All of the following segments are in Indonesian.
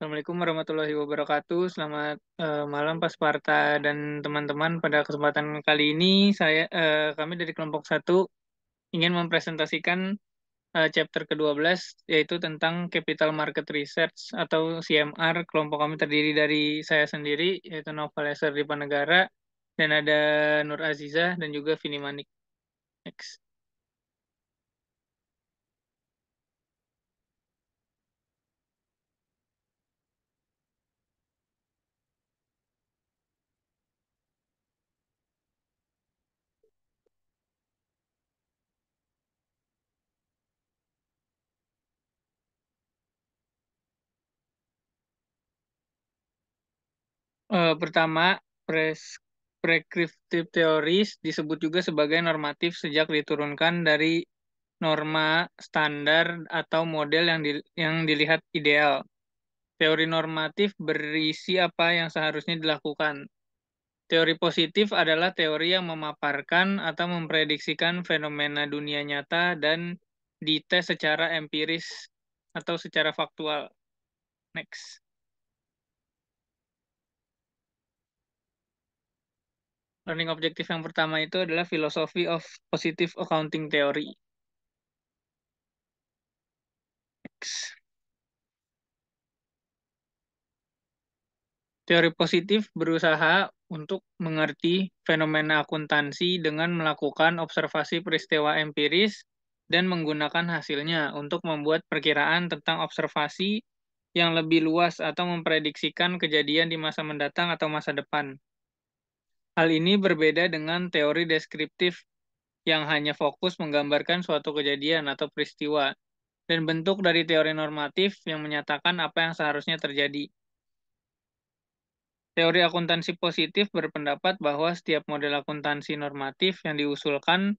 Assalamualaikum warahmatullahi wabarakatuh. Selamat uh, malam Pak Sparta dan teman-teman. Pada kesempatan kali ini saya uh, kami dari kelompok satu ingin mempresentasikan uh, chapter ke-12 yaitu tentang capital market research atau CMR. Kelompok kami terdiri dari saya sendiri yaitu Novel Eser Panegara dan ada Nur Azizah dan juga Vini Manik. Next. Eh, pertama pres preskriptif teoris disebut juga sebagai normatif sejak diturunkan dari norma standar atau model yang di, yang dilihat ideal. Teori normatif berisi apa yang seharusnya dilakukan. Teori positif adalah teori yang memaparkan atau memprediksikan fenomena dunia nyata dan dites secara empiris atau secara faktual. Next. Learning objektif yang pertama itu adalah philosophy of positive accounting theory. Teori positif berusaha untuk mengerti fenomena akuntansi dengan melakukan observasi peristiwa empiris dan menggunakan hasilnya untuk membuat perkiraan tentang observasi yang lebih luas atau memprediksikan kejadian di masa mendatang atau masa depan. Hal ini berbeda dengan teori deskriptif yang hanya fokus menggambarkan suatu kejadian atau peristiwa dan bentuk dari teori normatif yang menyatakan apa yang seharusnya terjadi. Teori akuntansi positif berpendapat bahwa setiap model akuntansi normatif yang diusulkan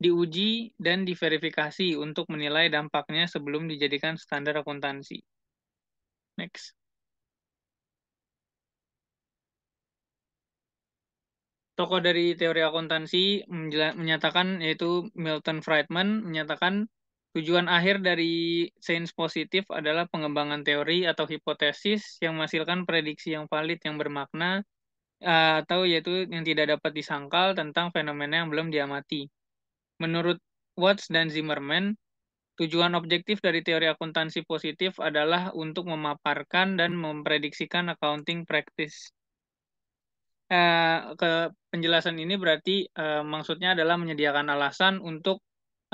diuji dan diverifikasi untuk menilai dampaknya sebelum dijadikan standar akuntansi. Next. tokoh dari teori akuntansi menyatakan yaitu Milton Friedman menyatakan tujuan akhir dari sains positif adalah pengembangan teori atau hipotesis yang menghasilkan prediksi yang valid yang bermakna eh, atau yaitu yang tidak dapat disangkal tentang fenomena yang belum diamati. Menurut Watts dan Zimmerman, Tujuan objektif dari teori akuntansi positif adalah untuk memaparkan dan memprediksikan accounting practice. Eh, ke penjelasan ini berarti uh, maksudnya adalah menyediakan alasan untuk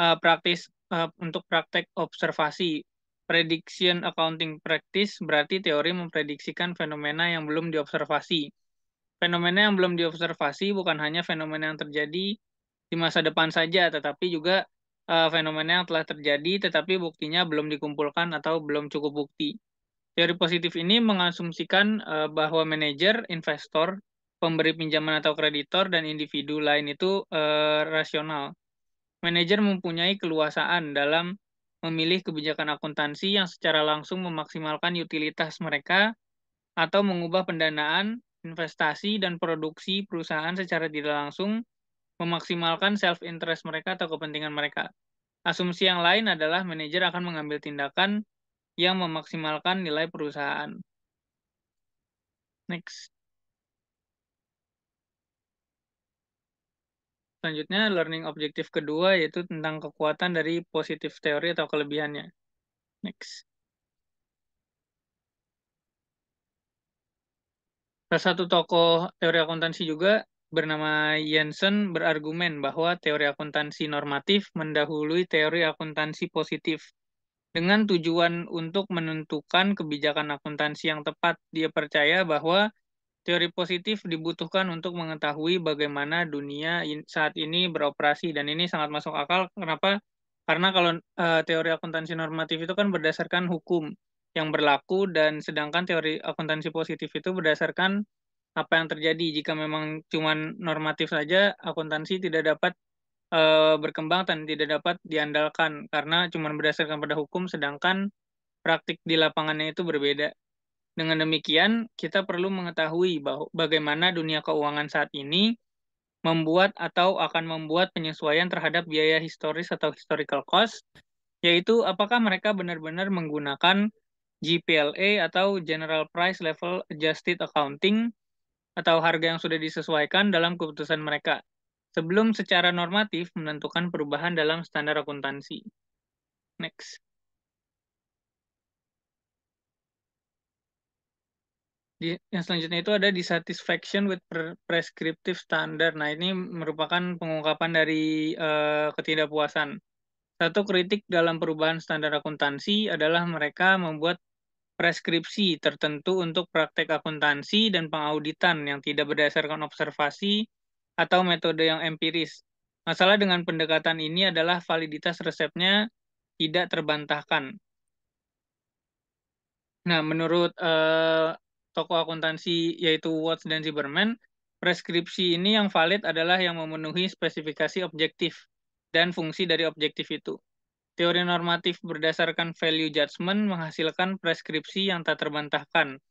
uh, praktis uh, untuk praktek observasi. Prediction accounting practice berarti teori memprediksikan fenomena yang belum diobservasi. Fenomena yang belum diobservasi bukan hanya fenomena yang terjadi di masa depan saja, tetapi juga uh, fenomena yang telah terjadi tetapi buktinya belum dikumpulkan atau belum cukup bukti. Teori positif ini mengasumsikan bahwa manajer, investor, pemberi pinjaman atau kreditor dan individu lain itu eh, rasional. Manajer mempunyai keluasaan dalam memilih kebijakan akuntansi yang secara langsung memaksimalkan utilitas mereka atau mengubah pendanaan, investasi, dan produksi perusahaan secara tidak langsung memaksimalkan self-interest mereka atau kepentingan mereka. Asumsi yang lain adalah manajer akan mengambil tindakan yang memaksimalkan nilai perusahaan. Next. selanjutnya learning objective kedua yaitu tentang kekuatan dari positif teori atau kelebihannya. Next. Salah satu tokoh teori akuntansi juga bernama Jensen berargumen bahwa teori akuntansi normatif mendahului teori akuntansi positif dengan tujuan untuk menentukan kebijakan akuntansi yang tepat. Dia percaya bahwa Teori positif dibutuhkan untuk mengetahui bagaimana dunia saat ini beroperasi dan ini sangat masuk akal. Kenapa? Karena kalau uh, teori akuntansi normatif itu kan berdasarkan hukum yang berlaku dan sedangkan teori akuntansi positif itu berdasarkan apa yang terjadi jika memang cuman normatif saja akuntansi tidak dapat uh, berkembang dan tidak dapat diandalkan karena cuman berdasarkan pada hukum sedangkan praktik di lapangannya itu berbeda dengan demikian, kita perlu mengetahui bagaimana dunia keuangan saat ini membuat atau akan membuat penyesuaian terhadap biaya historis atau historical cost, yaitu apakah mereka benar-benar menggunakan GPLA atau General Price Level Adjusted Accounting atau harga yang sudah disesuaikan dalam keputusan mereka sebelum secara normatif menentukan perubahan dalam standar akuntansi. Next. di, yang selanjutnya itu ada dissatisfaction with prescriptive standard. Nah, ini merupakan pengungkapan dari uh, ketidakpuasan. Satu kritik dalam perubahan standar akuntansi adalah mereka membuat preskripsi tertentu untuk praktek akuntansi dan pengauditan yang tidak berdasarkan observasi atau metode yang empiris. Masalah dengan pendekatan ini adalah validitas resepnya tidak terbantahkan. Nah, menurut uh, toko akuntansi yaitu Watts dan Zimmerman, preskripsi ini yang valid adalah yang memenuhi spesifikasi objektif dan fungsi dari objektif itu. Teori normatif berdasarkan value judgment menghasilkan preskripsi yang tak terbantahkan.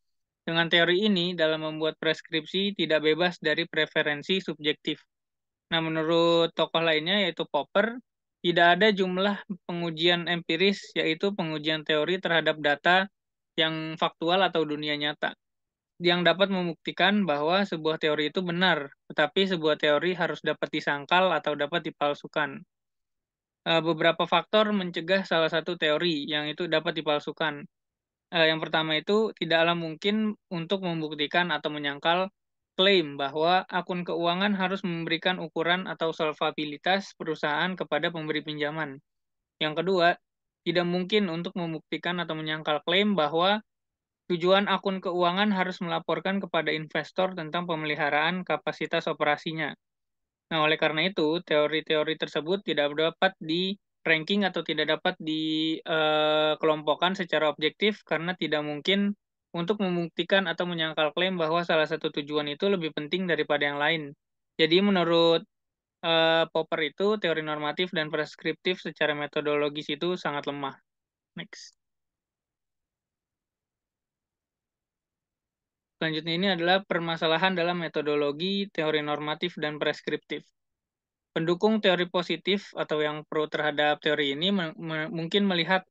Dengan teori ini, dalam membuat preskripsi tidak bebas dari preferensi subjektif. Nah, menurut tokoh lainnya yaitu Popper, tidak ada jumlah pengujian empiris yaitu pengujian teori terhadap data yang faktual atau dunia nyata yang dapat membuktikan bahwa sebuah teori itu benar, tetapi sebuah teori harus dapat disangkal atau dapat dipalsukan. Eh, beberapa faktor mencegah salah satu teori yang itu dapat dipalsukan. Eh, yang pertama itu tidaklah mungkin untuk membuktikan atau menyangkal klaim bahwa akun keuangan harus memberikan ukuran atau solvabilitas perusahaan kepada pemberi pinjaman. Yang kedua, tidak mungkin untuk membuktikan atau menyangkal klaim bahwa Tujuan akun keuangan harus melaporkan kepada investor tentang pemeliharaan kapasitas operasinya. Nah, oleh karena itu, teori-teori tersebut tidak dapat di ranking atau tidak dapat dikelompokkan eh, uh, secara objektif karena tidak mungkin untuk membuktikan atau menyangkal klaim bahwa salah satu tujuan itu lebih penting daripada yang lain. Jadi menurut uh, Popper itu teori normatif dan preskriptif secara metodologis itu sangat lemah. Next. Selanjutnya ini adalah permasalahan dalam metodologi, teori normatif, dan preskriptif. Pendukung teori positif atau yang pro terhadap teori ini mungkin melihat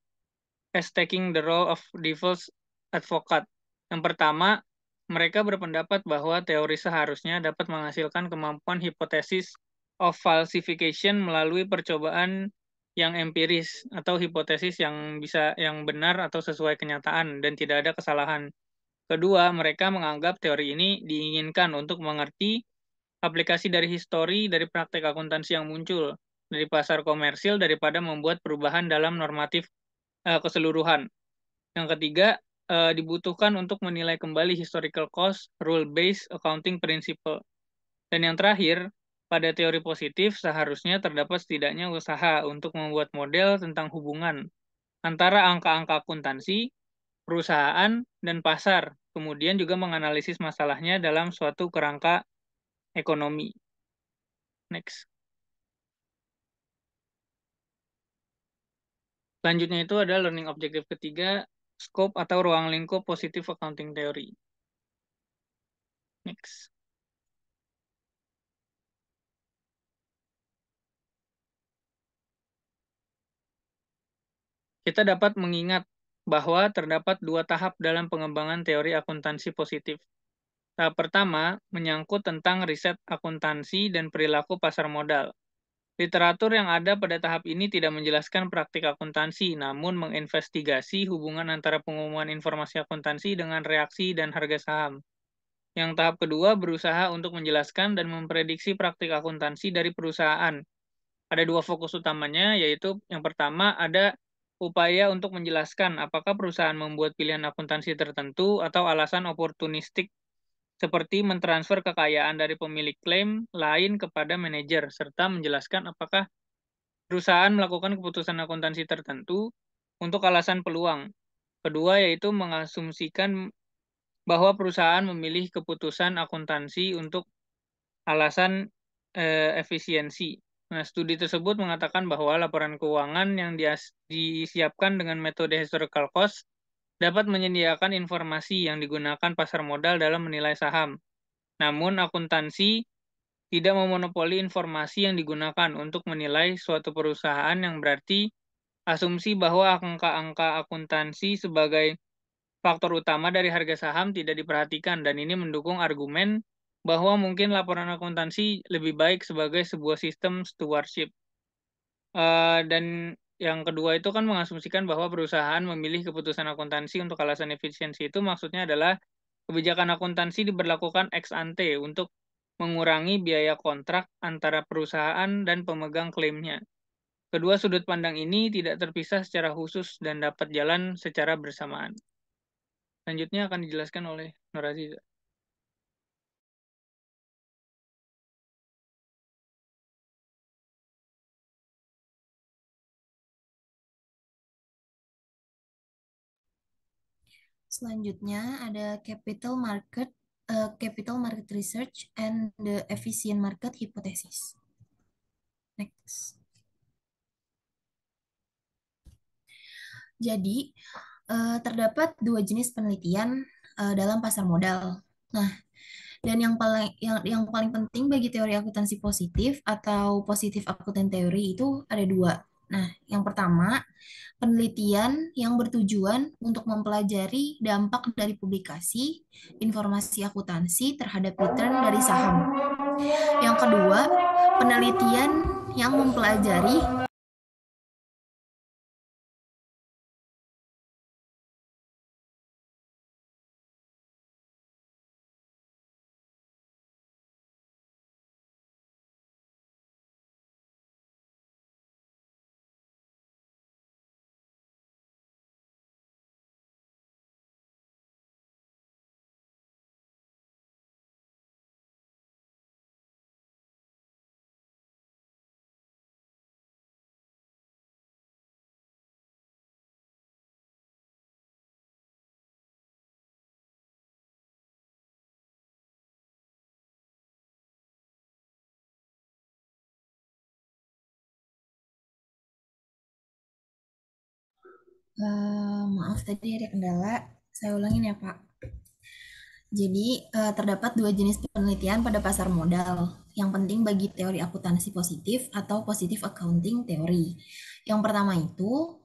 as taking the role of devil's advocate. Yang pertama, mereka berpendapat bahwa teori seharusnya dapat menghasilkan kemampuan hipotesis of falsification melalui percobaan yang empiris atau hipotesis yang bisa yang benar atau sesuai kenyataan dan tidak ada kesalahan. Kedua, mereka menganggap teori ini diinginkan untuk mengerti aplikasi dari histori dari praktek akuntansi yang muncul dari pasar komersil daripada membuat perubahan dalam normatif uh, keseluruhan. Yang ketiga, uh, dibutuhkan untuk menilai kembali historical cost, rule-based accounting principle. Dan yang terakhir, pada teori positif seharusnya terdapat setidaknya usaha untuk membuat model tentang hubungan antara angka-angka akuntansi perusahaan dan pasar, kemudian juga menganalisis masalahnya dalam suatu kerangka ekonomi. Next. Selanjutnya itu adalah learning objective ketiga, scope atau ruang lingkup positif accounting theory. Next. Kita dapat mengingat bahwa terdapat dua tahap dalam pengembangan teori akuntansi positif. Tahap pertama menyangkut tentang riset akuntansi dan perilaku pasar modal. Literatur yang ada pada tahap ini tidak menjelaskan praktik akuntansi, namun menginvestigasi hubungan antara pengumuman informasi akuntansi dengan reaksi dan harga saham. Yang tahap kedua berusaha untuk menjelaskan dan memprediksi praktik akuntansi dari perusahaan. Ada dua fokus utamanya, yaitu yang pertama ada upaya untuk menjelaskan apakah perusahaan membuat pilihan akuntansi tertentu atau alasan oportunistik seperti mentransfer kekayaan dari pemilik klaim lain kepada manajer serta menjelaskan apakah perusahaan melakukan keputusan akuntansi tertentu untuk alasan peluang. Kedua yaitu mengasumsikan bahwa perusahaan memilih keputusan akuntansi untuk alasan eh, efisiensi. Nah, studi tersebut mengatakan bahwa laporan keuangan yang disiapkan dengan metode historical cost dapat menyediakan informasi yang digunakan pasar modal dalam menilai saham. Namun, akuntansi tidak memonopoli informasi yang digunakan untuk menilai suatu perusahaan yang berarti asumsi bahwa angka-angka akuntansi sebagai faktor utama dari harga saham tidak diperhatikan dan ini mendukung argumen bahwa mungkin laporan akuntansi lebih baik sebagai sebuah sistem stewardship. Uh, dan yang kedua itu kan mengasumsikan bahwa perusahaan memilih keputusan akuntansi untuk alasan efisiensi itu maksudnya adalah kebijakan akuntansi diberlakukan ex ante untuk mengurangi biaya kontrak antara perusahaan dan pemegang klaimnya. Kedua sudut pandang ini tidak terpisah secara khusus dan dapat jalan secara bersamaan. Selanjutnya akan dijelaskan oleh Nur Aziza. Selanjutnya ada capital market, uh, capital market research and the efficient market hypothesis. Next. Jadi, uh, terdapat dua jenis penelitian uh, dalam pasar modal. Nah, dan yang paling yang yang paling penting bagi teori akuntansi positif atau positif akuntan teori itu ada dua. Nah, yang pertama, penelitian yang bertujuan untuk mempelajari dampak dari publikasi informasi akuntansi terhadap return dari saham. Yang kedua, penelitian yang mempelajari Uh, maaf tadi ada kendala. Saya ulangin ya Pak. Jadi uh, terdapat dua jenis penelitian pada pasar modal. Yang penting bagi teori akuntansi positif atau positive accounting teori. Yang pertama itu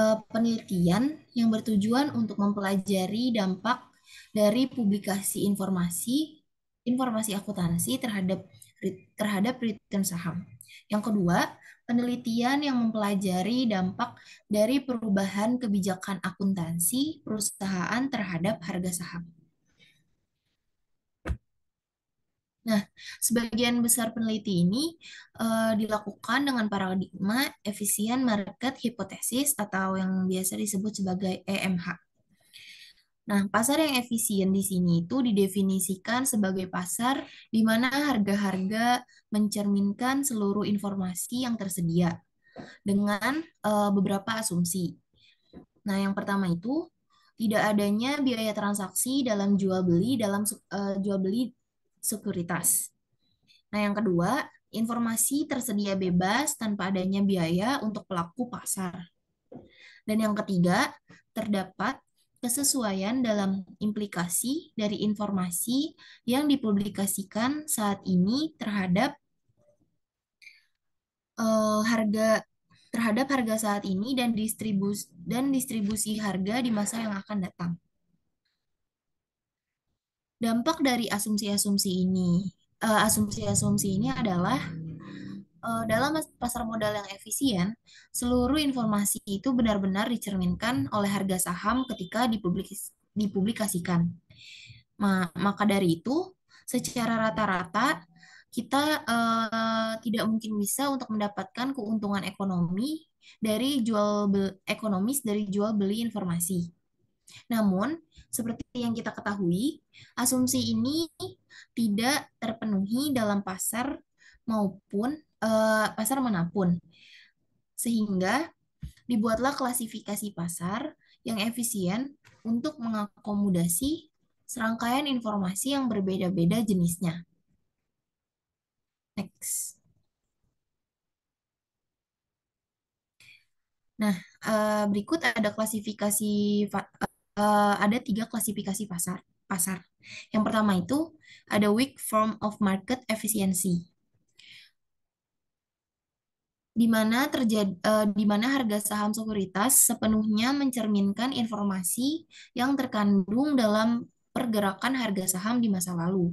uh, penelitian yang bertujuan untuk mempelajari dampak dari publikasi informasi informasi akuntansi terhadap terhadap return saham. Yang kedua, penelitian yang mempelajari dampak dari perubahan kebijakan akuntansi perusahaan terhadap harga saham. Nah, sebagian besar peneliti ini uh, dilakukan dengan paradigma efisien market hipotesis atau yang biasa disebut sebagai EMH. Nah, pasar yang efisien di sini itu didefinisikan sebagai pasar di mana harga-harga mencerminkan seluruh informasi yang tersedia dengan uh, beberapa asumsi. Nah, yang pertama itu tidak adanya biaya transaksi dalam jual beli dalam uh, jual beli sekuritas. Nah, yang kedua, informasi tersedia bebas tanpa adanya biaya untuk pelaku pasar. Dan yang ketiga, terdapat kesesuaian dalam implikasi dari informasi yang dipublikasikan saat ini terhadap uh, harga terhadap harga saat ini dan distribusi dan distribusi harga di masa yang akan datang. Dampak dari asumsi-asumsi ini, eh, asumsi-asumsi uh, asumsi -asumsi ini adalah uh, dalam pasar modal yang efisien, seluruh informasi itu benar-benar dicerminkan oleh harga saham ketika dipublikis, dipublikasikan. Maka dari itu, secara rata-rata kita uh, tidak mungkin bisa untuk mendapatkan keuntungan ekonomi dari jual ekonomis dari jual beli informasi. Namun, seperti yang kita ketahui, asumsi ini tidak terpenuhi dalam pasar maupun Eh, pasar manapun. Sehingga dibuatlah klasifikasi pasar yang efisien untuk mengakomodasi serangkaian informasi yang berbeda-beda jenisnya. Next. Nah, eh, berikut ada klasifikasi eh, ada tiga klasifikasi pasar. Pasar. Yang pertama itu ada weak form of market efficiency di mana terjadi uh, di mana harga saham sekuritas sepenuhnya mencerminkan informasi yang terkandung dalam pergerakan harga saham di masa lalu.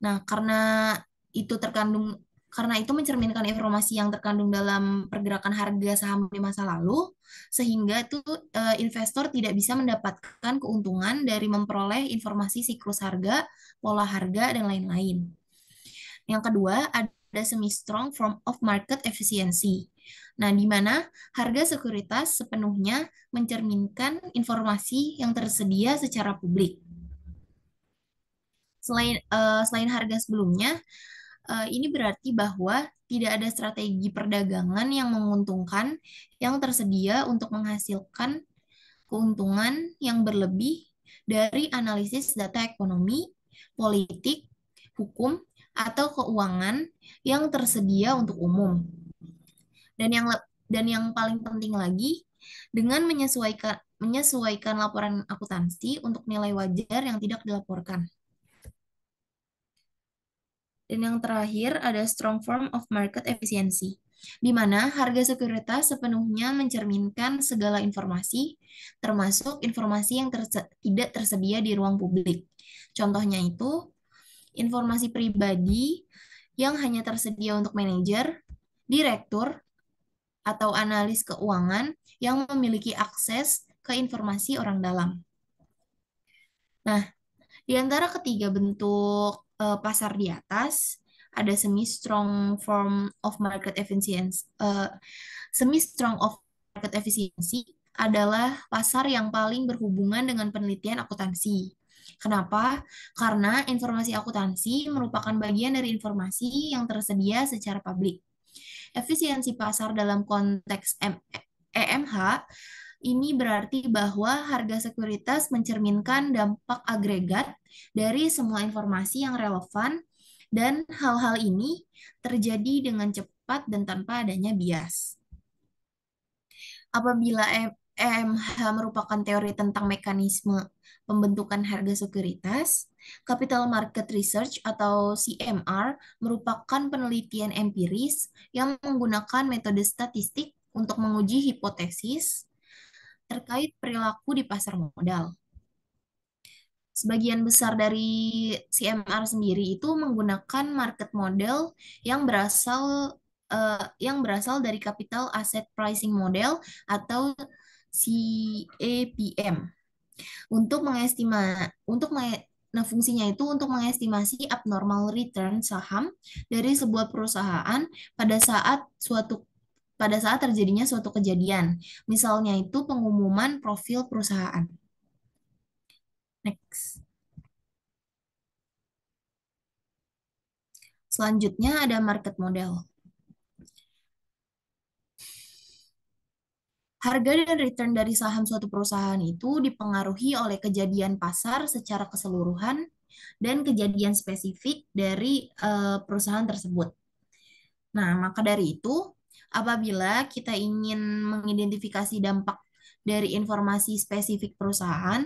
Nah, karena itu terkandung karena itu mencerminkan informasi yang terkandung dalam pergerakan harga saham di masa lalu sehingga itu eh, investor tidak bisa mendapatkan keuntungan dari memperoleh informasi siklus harga, pola harga dan lain-lain. Yang kedua, ada pada semi strong form of market efficiency. Nah, di mana harga sekuritas sepenuhnya mencerminkan informasi yang tersedia secara publik. Selain uh, selain harga sebelumnya, uh, ini berarti bahwa tidak ada strategi perdagangan yang menguntungkan yang tersedia untuk menghasilkan keuntungan yang berlebih dari analisis data ekonomi, politik, hukum, atau keuangan yang tersedia untuk umum. Dan yang dan yang paling penting lagi dengan menyesuaikan menyesuaikan laporan akuntansi untuk nilai wajar yang tidak dilaporkan. Dan yang terakhir ada strong form of market efficiency, di mana harga sekuritas sepenuhnya mencerminkan segala informasi, termasuk informasi yang terse tidak tersedia di ruang publik. Contohnya itu, informasi pribadi yang hanya tersedia untuk manajer, direktur, atau analis keuangan yang memiliki akses ke informasi orang dalam. Nah, di antara ketiga bentuk eh, pasar di atas, ada semi strong form of market efficiency. Uh, semi strong of market efficiency adalah pasar yang paling berhubungan dengan penelitian akuntansi. Kenapa? Karena informasi akuntansi merupakan bagian dari informasi yang tersedia secara publik. Efisiensi pasar dalam konteks EMH ini berarti bahwa harga sekuritas mencerminkan dampak agregat dari semua informasi yang relevan dan hal-hal ini terjadi dengan cepat dan tanpa adanya bias. Apabila EMH merupakan teori tentang mekanisme pembentukan harga sekuritas, Capital Market Research atau CMR merupakan penelitian empiris yang menggunakan metode statistik untuk menguji hipotesis terkait perilaku di pasar modal. Sebagian besar dari CMR sendiri itu menggunakan market model yang berasal uh, yang berasal dari capital asset pricing model atau CAPM e untuk mengestima untuk me, nah fungsinya itu untuk mengestimasi abnormal return saham dari sebuah perusahaan pada saat suatu pada saat terjadinya suatu kejadian. Misalnya itu pengumuman profil perusahaan. Next. Selanjutnya ada market model. Harga dan return dari saham suatu perusahaan itu dipengaruhi oleh kejadian pasar secara keseluruhan dan kejadian spesifik dari uh, perusahaan tersebut. Nah, maka dari itu, apabila kita ingin mengidentifikasi dampak dari informasi spesifik perusahaan,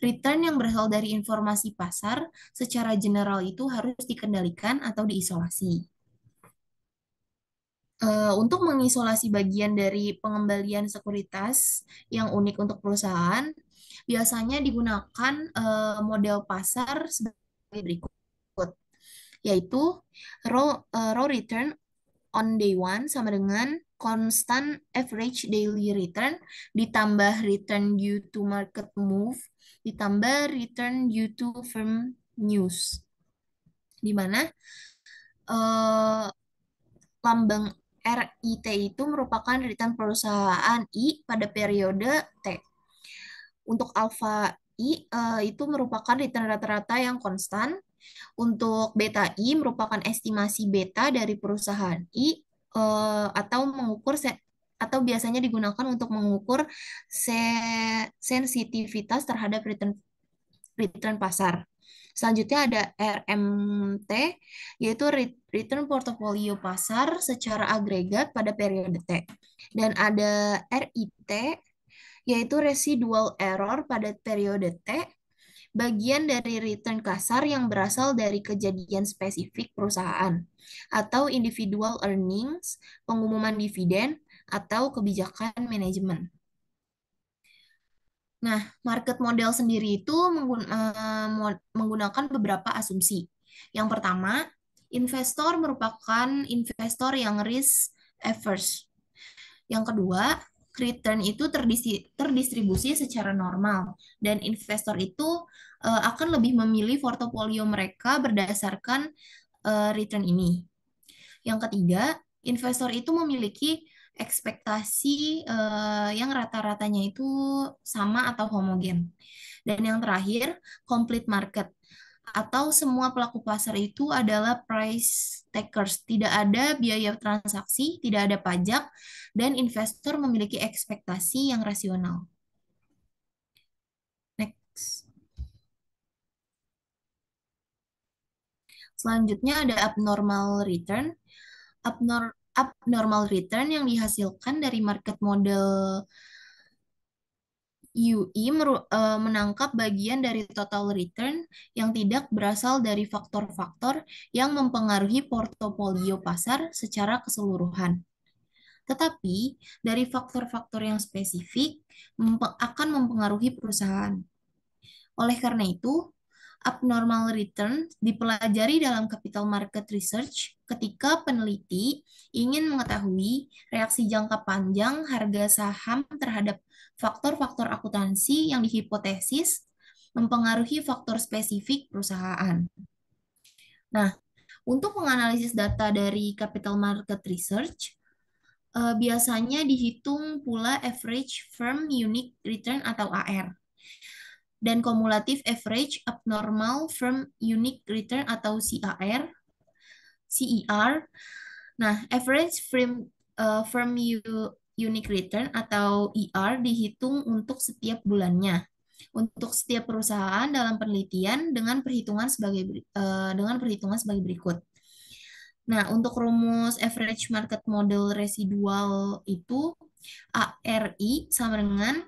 return yang berasal dari informasi pasar secara general itu harus dikendalikan atau diisolasi. Uh, untuk mengisolasi bagian dari pengembalian sekuritas yang unik untuk perusahaan, biasanya digunakan uh, model pasar sebagai berikut, yaitu raw, uh, raw return on day one sama dengan constant average daily return ditambah return due to market move ditambah return due to firm news. Di mana uh, lambang RIT itu merupakan return perusahaan I pada periode T. Untuk alfa I eh, itu merupakan return rata-rata yang konstan. Untuk beta I merupakan estimasi beta dari perusahaan I eh, atau mengukur atau biasanya digunakan untuk mengukur sensitivitas terhadap return return pasar. Selanjutnya ada RMT, yaitu Return Portfolio Pasar secara agregat pada periode T. Dan ada RIT, yaitu Residual Error pada periode T, bagian dari return kasar yang berasal dari kejadian spesifik perusahaan, atau individual earnings, pengumuman dividen, atau kebijakan manajemen. Nah, market model sendiri itu eh, menggunakan beberapa asumsi. Yang pertama, investor merupakan investor yang risk averse. Yang kedua, return itu terdistribusi secara normal dan investor itu eh, akan lebih memilih portofolio mereka berdasarkan eh, return ini. Yang ketiga, investor itu memiliki ekspektasi uh, yang rata-ratanya itu sama atau homogen. Dan yang terakhir, complete market atau semua pelaku pasar itu adalah price takers. Tidak ada biaya transaksi, tidak ada pajak, dan investor memiliki ekspektasi yang rasional. Next. Selanjutnya ada abnormal return. abnormal abnormal return yang dihasilkan dari market model UI e eh, menangkap bagian dari total return yang tidak berasal dari faktor-faktor yang mempengaruhi portofolio pasar secara keseluruhan. Tetapi, dari faktor-faktor yang spesifik akan mempengaruhi perusahaan. Oleh karena itu, abnormal return dipelajari dalam capital market research ketika peneliti ingin mengetahui reaksi jangka panjang harga saham terhadap faktor-faktor akuntansi yang dihipotesis mempengaruhi faktor spesifik perusahaan. Nah, untuk menganalisis data dari capital market research, eh, biasanya dihitung pula average firm unique return atau AR dan cumulative average abnormal firm unique return atau CAR CER. Nah, average firm uh, firm unique return atau ER dihitung untuk setiap bulannya. Untuk setiap perusahaan dalam penelitian dengan perhitungan sebagai uh, dengan perhitungan sebagai berikut. Nah, untuk rumus average market model residual itu ARI sama dengan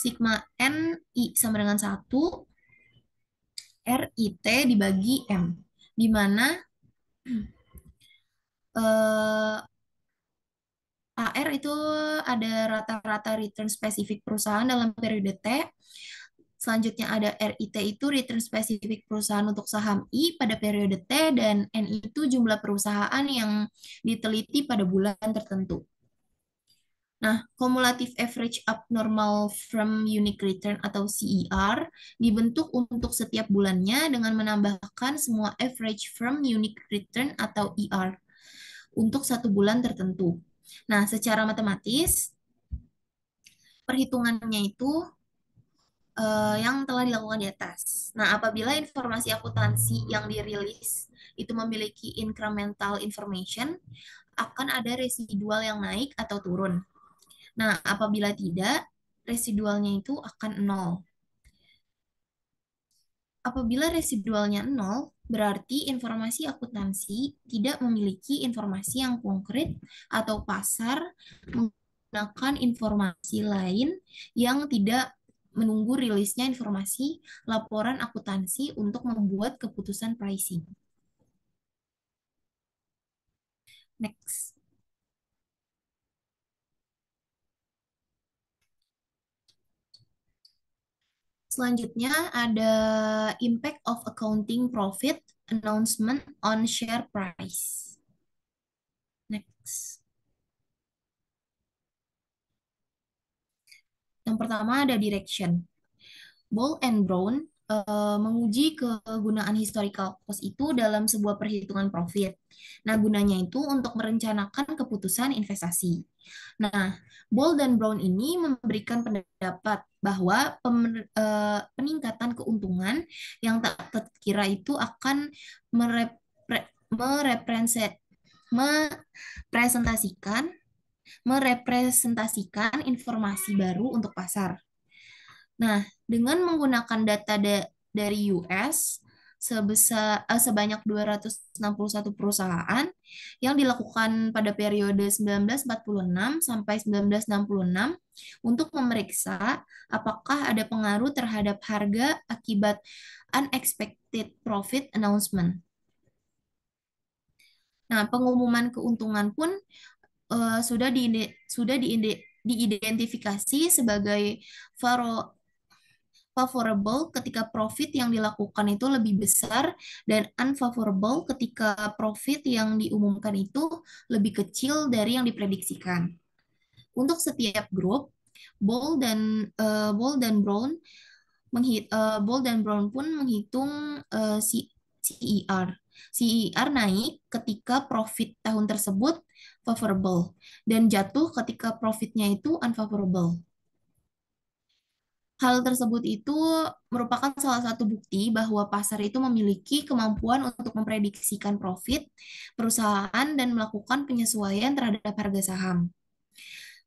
Sigma N I sama dengan satu RIT dibagi M, di mana uh, eh, AR itu ada rata-rata return spesifik perusahaan dalam periode T, Selanjutnya ada RIT itu return spesifik perusahaan untuk saham I pada periode T dan N itu jumlah perusahaan yang diteliti pada bulan tertentu. Nah, cumulative average abnormal from unique return atau CER dibentuk untuk setiap bulannya dengan menambahkan semua average from unique return atau ER untuk satu bulan tertentu. Nah, secara matematis, perhitungannya itu uh, yang telah dilakukan di atas. Nah, apabila informasi akuntansi yang dirilis itu memiliki incremental information, akan ada residual yang naik atau turun. Nah, apabila tidak, residualnya itu akan nol. Apabila residualnya nol, berarti informasi akuntansi tidak memiliki informasi yang konkret atau pasar menggunakan informasi lain yang tidak menunggu rilisnya informasi laporan akuntansi untuk membuat keputusan pricing. Next. Selanjutnya ada impact of accounting profit announcement on share price. Next. Yang pertama ada direction. Ball and Brown Eh, menguji kegunaan historical cost itu dalam sebuah perhitungan profit. Nah, gunanya itu untuk merencanakan keputusan investasi. Nah, bold dan Brown ini memberikan pendapat bahwa eh, peningkatan keuntungan yang tak terkira itu akan merepresentasikan merepresentasikan informasi baru untuk pasar. Nah, dengan menggunakan data da dari US sebesar eh, sebanyak 261 perusahaan yang dilakukan pada periode 1946 sampai 1966 untuk memeriksa apakah ada pengaruh terhadap harga akibat unexpected profit announcement. Nah, pengumuman keuntungan pun uh, sudah di sudah di diidentifikasi sebagai varo, favorable ketika profit yang dilakukan itu lebih besar dan unfavorable ketika profit yang diumumkan itu lebih kecil dari yang diprediksikan. Untuk setiap grup, Ball dan uh, Ball dan Brown uh, Ball dan Brown pun menghitung uh, eh, CER. CER naik ketika profit tahun tersebut favorable dan jatuh ketika profitnya itu unfavorable. Hal tersebut itu merupakan salah satu bukti bahwa pasar itu memiliki kemampuan untuk memprediksikan profit perusahaan dan melakukan penyesuaian terhadap harga saham.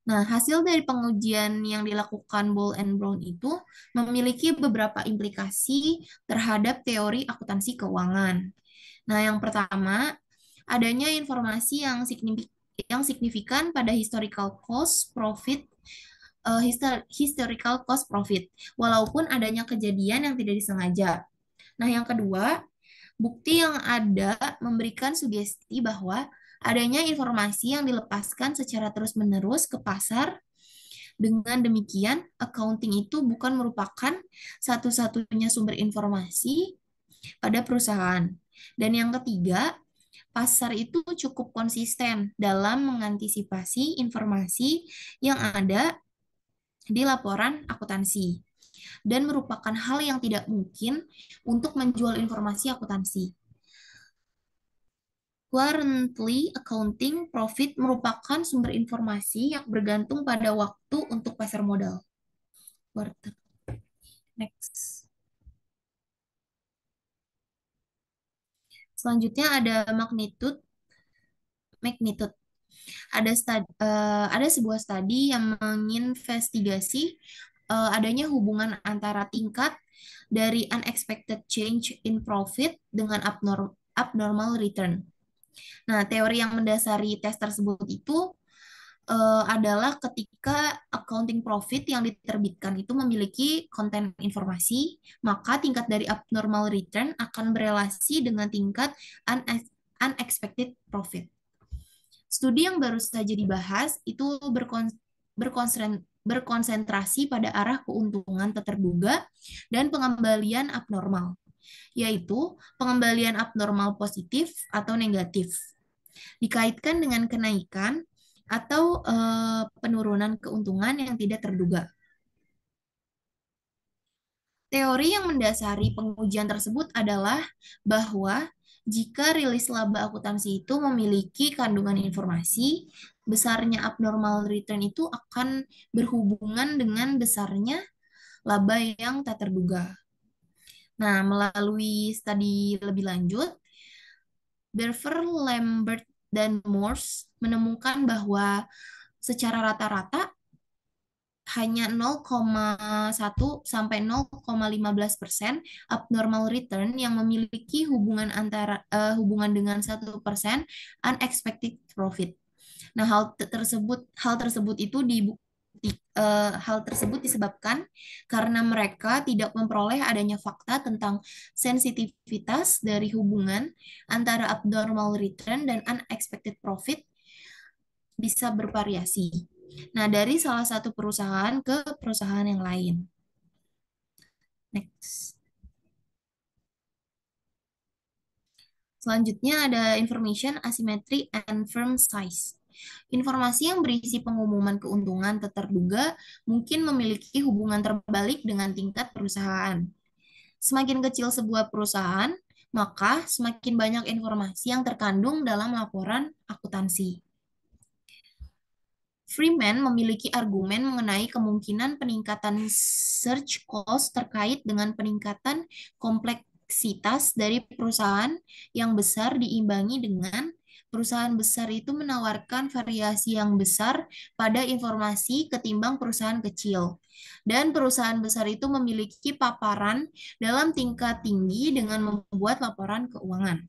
Nah, hasil dari pengujian yang dilakukan Bull and Brown itu memiliki beberapa implikasi terhadap teori akuntansi keuangan. Nah, yang pertama, adanya informasi yang signifikan yang signifikan pada historical cost, profit, uh, historical cost profit, walaupun adanya kejadian yang tidak disengaja. Nah, yang kedua, bukti yang ada memberikan sugesti bahwa adanya informasi yang dilepaskan secara terus-menerus ke pasar. Dengan demikian, accounting itu bukan merupakan satu-satunya sumber informasi pada perusahaan. Dan yang ketiga, pasar itu cukup konsisten dalam mengantisipasi informasi yang ada di laporan akuntansi dan merupakan hal yang tidak mungkin untuk menjual informasi akuntansi. Currently, accounting profit merupakan sumber informasi yang bergantung pada waktu untuk pasar modal. Quarter. Next. Selanjutnya ada magnitude. Magnitude ada studi, uh, eh, ada sebuah studi yang menginvestigasi uh, adanya hubungan antara tingkat dari unexpected change in profit dengan abnormal abnormal return. Nah, teori yang mendasari tes tersebut itu uh, adalah ketika accounting profit yang diterbitkan itu memiliki konten informasi, maka tingkat dari abnormal return akan berelasi dengan tingkat unexpected profit. Studi yang baru saja dibahas itu berkon berkonsen berkonsentrasi pada arah keuntungan terduga dan pengembalian abnormal, yaitu pengembalian abnormal positif atau negatif, dikaitkan dengan kenaikan atau eh, penurunan keuntungan yang tidak terduga. Teori yang mendasari pengujian tersebut adalah bahwa jika rilis laba akuntansi itu memiliki kandungan informasi, besarnya abnormal return itu akan berhubungan dengan besarnya laba yang tak terduga. Nah, melalui studi lebih lanjut, Berfer, Lambert, dan Morse menemukan bahwa secara rata-rata hanya 0,1 sampai 0,15 persen abnormal return yang memiliki hubungan antara uh, hubungan dengan satu persen unexpected profit. Nah hal tersebut hal tersebut itu di, uh, hal tersebut disebabkan karena mereka tidak memperoleh adanya fakta tentang sensitivitas dari hubungan antara abnormal return dan unexpected profit bisa bervariasi. Nah, dari salah satu perusahaan ke perusahaan yang lain. Next. Selanjutnya ada information asymmetry and firm size. Informasi yang berisi pengumuman keuntungan terduga mungkin memiliki hubungan terbalik dengan tingkat perusahaan. Semakin kecil sebuah perusahaan, maka semakin banyak informasi yang terkandung dalam laporan akuntansi. Freeman memiliki argumen mengenai kemungkinan peningkatan search cost terkait dengan peningkatan kompleksitas dari perusahaan yang besar diimbangi dengan perusahaan besar itu menawarkan variasi yang besar pada informasi ketimbang perusahaan kecil. Dan perusahaan besar itu memiliki paparan dalam tingkat tinggi dengan membuat laporan keuangan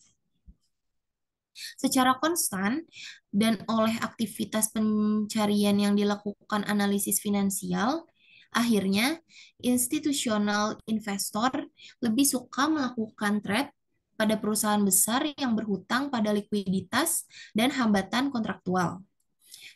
secara konstan dan oleh aktivitas pencarian yang dilakukan analisis finansial, akhirnya institusional investor lebih suka melakukan trade pada perusahaan besar yang berhutang pada likuiditas dan hambatan kontraktual.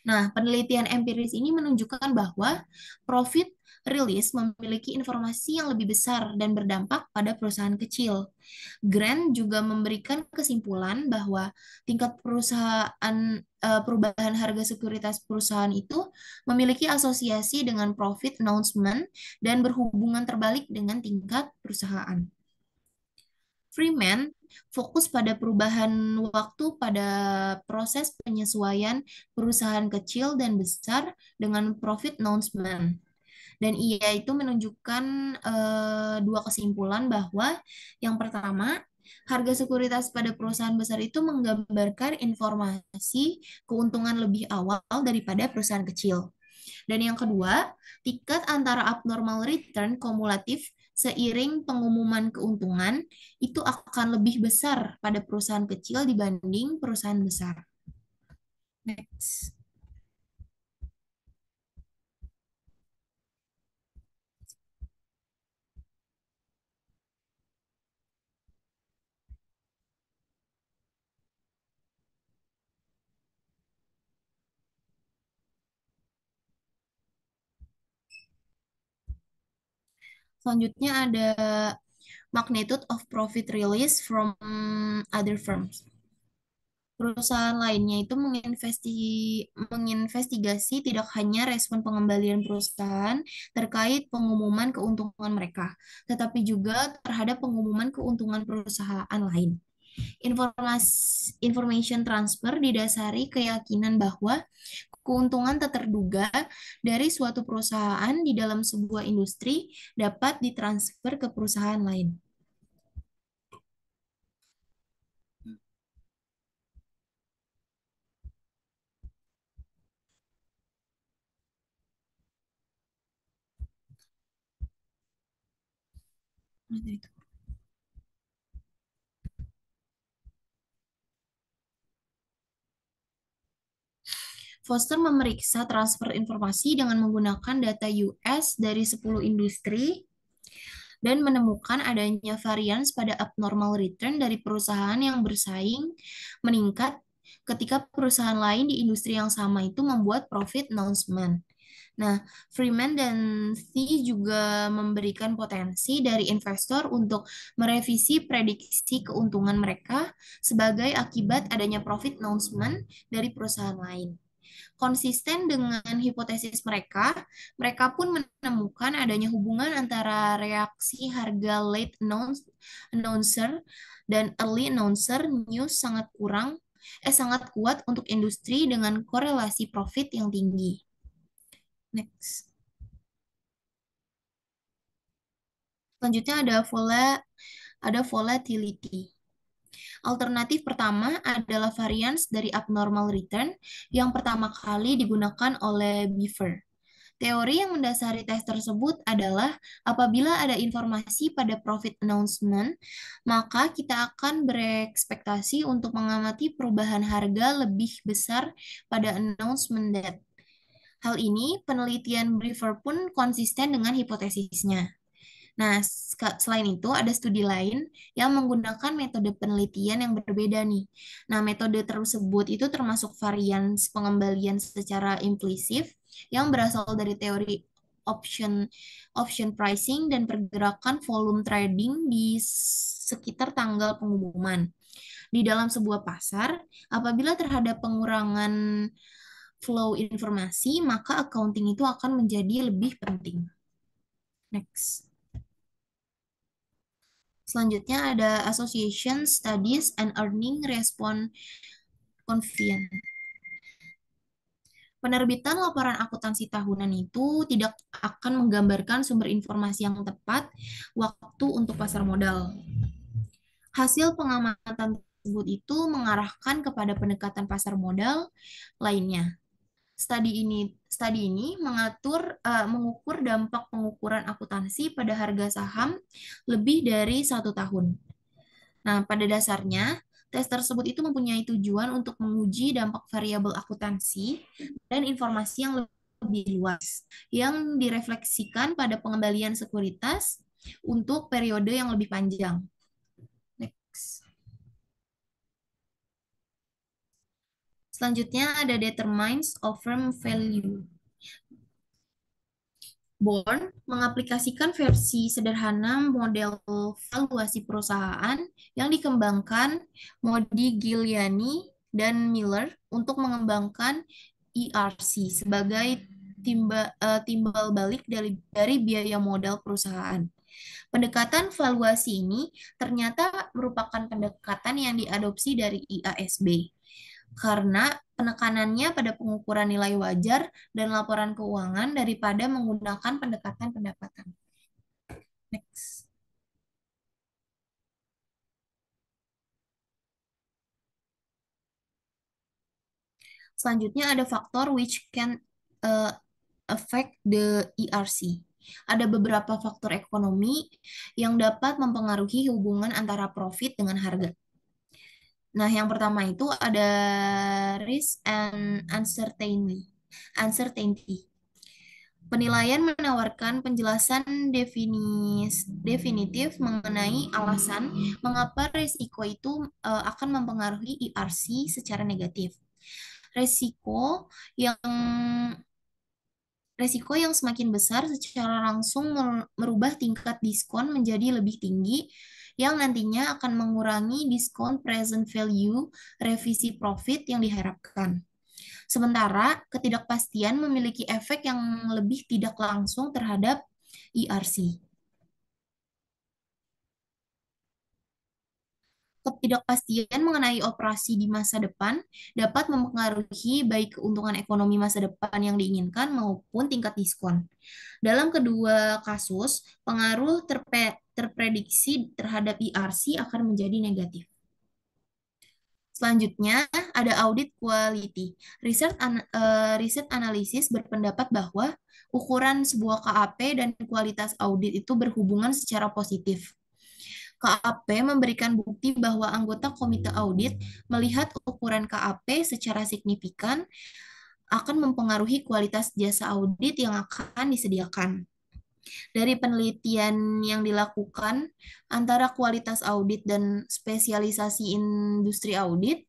Nah, penelitian empiris ini menunjukkan bahwa profit rilis memiliki informasi yang lebih besar dan berdampak pada perusahaan kecil. Grant juga memberikan kesimpulan bahwa tingkat perusahaan eh, perubahan harga sekuritas perusahaan itu memiliki asosiasi dengan profit announcement dan berhubungan terbalik dengan tingkat perusahaan. Freeman fokus pada perubahan waktu pada proses penyesuaian perusahaan kecil dan besar dengan profit announcement. Dan ia itu menunjukkan uh, dua kesimpulan bahwa yang pertama, harga sekuritas pada perusahaan besar itu menggambarkan informasi keuntungan lebih awal daripada perusahaan kecil. Dan yang kedua, tingkat antara abnormal return kumulatif seiring pengumuman keuntungan itu akan lebih besar pada perusahaan kecil dibanding perusahaan besar. Next. Selanjutnya ada magnitude of profit release from other firms. Perusahaan lainnya itu menginvesti, menginvestigasi tidak hanya respon pengembalian perusahaan terkait pengumuman keuntungan mereka, tetapi juga terhadap pengumuman keuntungan perusahaan lain. Informasi information transfer didasari keyakinan bahwa keuntungan tak terduga dari suatu perusahaan di dalam sebuah industri dapat ditransfer ke perusahaan lain. Itu. Foster memeriksa transfer informasi dengan menggunakan data US dari 10 industri dan menemukan adanya varian pada abnormal return dari perusahaan yang bersaing meningkat ketika perusahaan lain di industri yang sama itu membuat profit announcement. Nah, Freeman dan C juga memberikan potensi dari investor untuk merevisi prediksi keuntungan mereka sebagai akibat adanya profit announcement dari perusahaan lain. Konsisten dengan hipotesis mereka, mereka pun menemukan adanya hubungan antara reaksi harga late announcer dan early announcer news sangat kurang eh sangat kuat untuk industri dengan korelasi profit yang tinggi. Next. Selanjutnya ada ada volatility. Alternatif pertama adalah varians dari abnormal return yang pertama kali digunakan oleh Beaver. Teori yang mendasari tes tersebut adalah apabila ada informasi pada profit announcement, maka kita akan berekspektasi untuk mengamati perubahan harga lebih besar pada announcement date. Hal ini penelitian Brever pun konsisten dengan hipotesisnya. Nah, selain itu ada studi lain yang menggunakan metode penelitian yang berbeda nih. Nah, metode tersebut itu termasuk varian pengembalian secara implisif yang berasal dari teori option option pricing dan pergerakan volume trading di sekitar tanggal pengumuman. Di dalam sebuah pasar, apabila terhadap pengurangan flow informasi, maka accounting itu akan menjadi lebih penting. Next. Selanjutnya ada association studies and earning Response Confident. Penerbitan laporan akuntansi tahunan itu tidak akan menggambarkan sumber informasi yang tepat waktu untuk pasar modal. Hasil pengamatan tersebut itu mengarahkan kepada pendekatan pasar modal lainnya. Studi ini studi ini mengatur uh, mengukur dampak pengukuran akuntansi pada harga saham lebih dari satu tahun. Nah, pada dasarnya tes tersebut itu mempunyai tujuan untuk menguji dampak variabel akuntansi dan informasi yang lebih luas yang direfleksikan pada pengembalian sekuritas untuk periode yang lebih panjang. Next. Selanjutnya ada determines of firm value. Born mengaplikasikan versi sederhana model valuasi perusahaan yang dikembangkan Modi Giuliani dan Miller untuk mengembangkan ERC sebagai timba, uh, timbal balik dari, dari biaya modal perusahaan. Pendekatan valuasi ini ternyata merupakan pendekatan yang diadopsi dari IASB karena penekanannya pada pengukuran nilai wajar dan laporan keuangan daripada menggunakan pendekatan pendapatan. Next. Selanjutnya ada faktor which can uh, affect the ERC. Ada beberapa faktor ekonomi yang dapat mempengaruhi hubungan antara profit dengan harga. Nah, yang pertama itu ada risk and uncertainty. Uncertainty. Penilaian menawarkan penjelasan definis, definitif mengenai alasan mengapa risiko itu uh, akan mempengaruhi IRC e secara negatif. Risiko yang resiko yang semakin besar secara langsung merubah tingkat diskon menjadi lebih tinggi yang nantinya akan mengurangi diskon present value revisi profit yang diharapkan. Sementara ketidakpastian memiliki efek yang lebih tidak langsung terhadap ERC. ketidakpastian mengenai operasi di masa depan dapat mempengaruhi baik keuntungan ekonomi masa depan yang diinginkan maupun tingkat diskon. Dalam kedua kasus, pengaruh terpe terprediksi terhadap IRC e akan menjadi negatif. Selanjutnya, ada audit quality. Riset, an uh, riset analisis berpendapat bahwa ukuran sebuah KAP dan kualitas audit itu berhubungan secara positif. KAP memberikan bukti bahwa anggota komite audit melihat ukuran KAP secara signifikan akan mempengaruhi kualitas jasa audit yang akan disediakan. Dari penelitian yang dilakukan antara kualitas audit dan spesialisasi industri audit,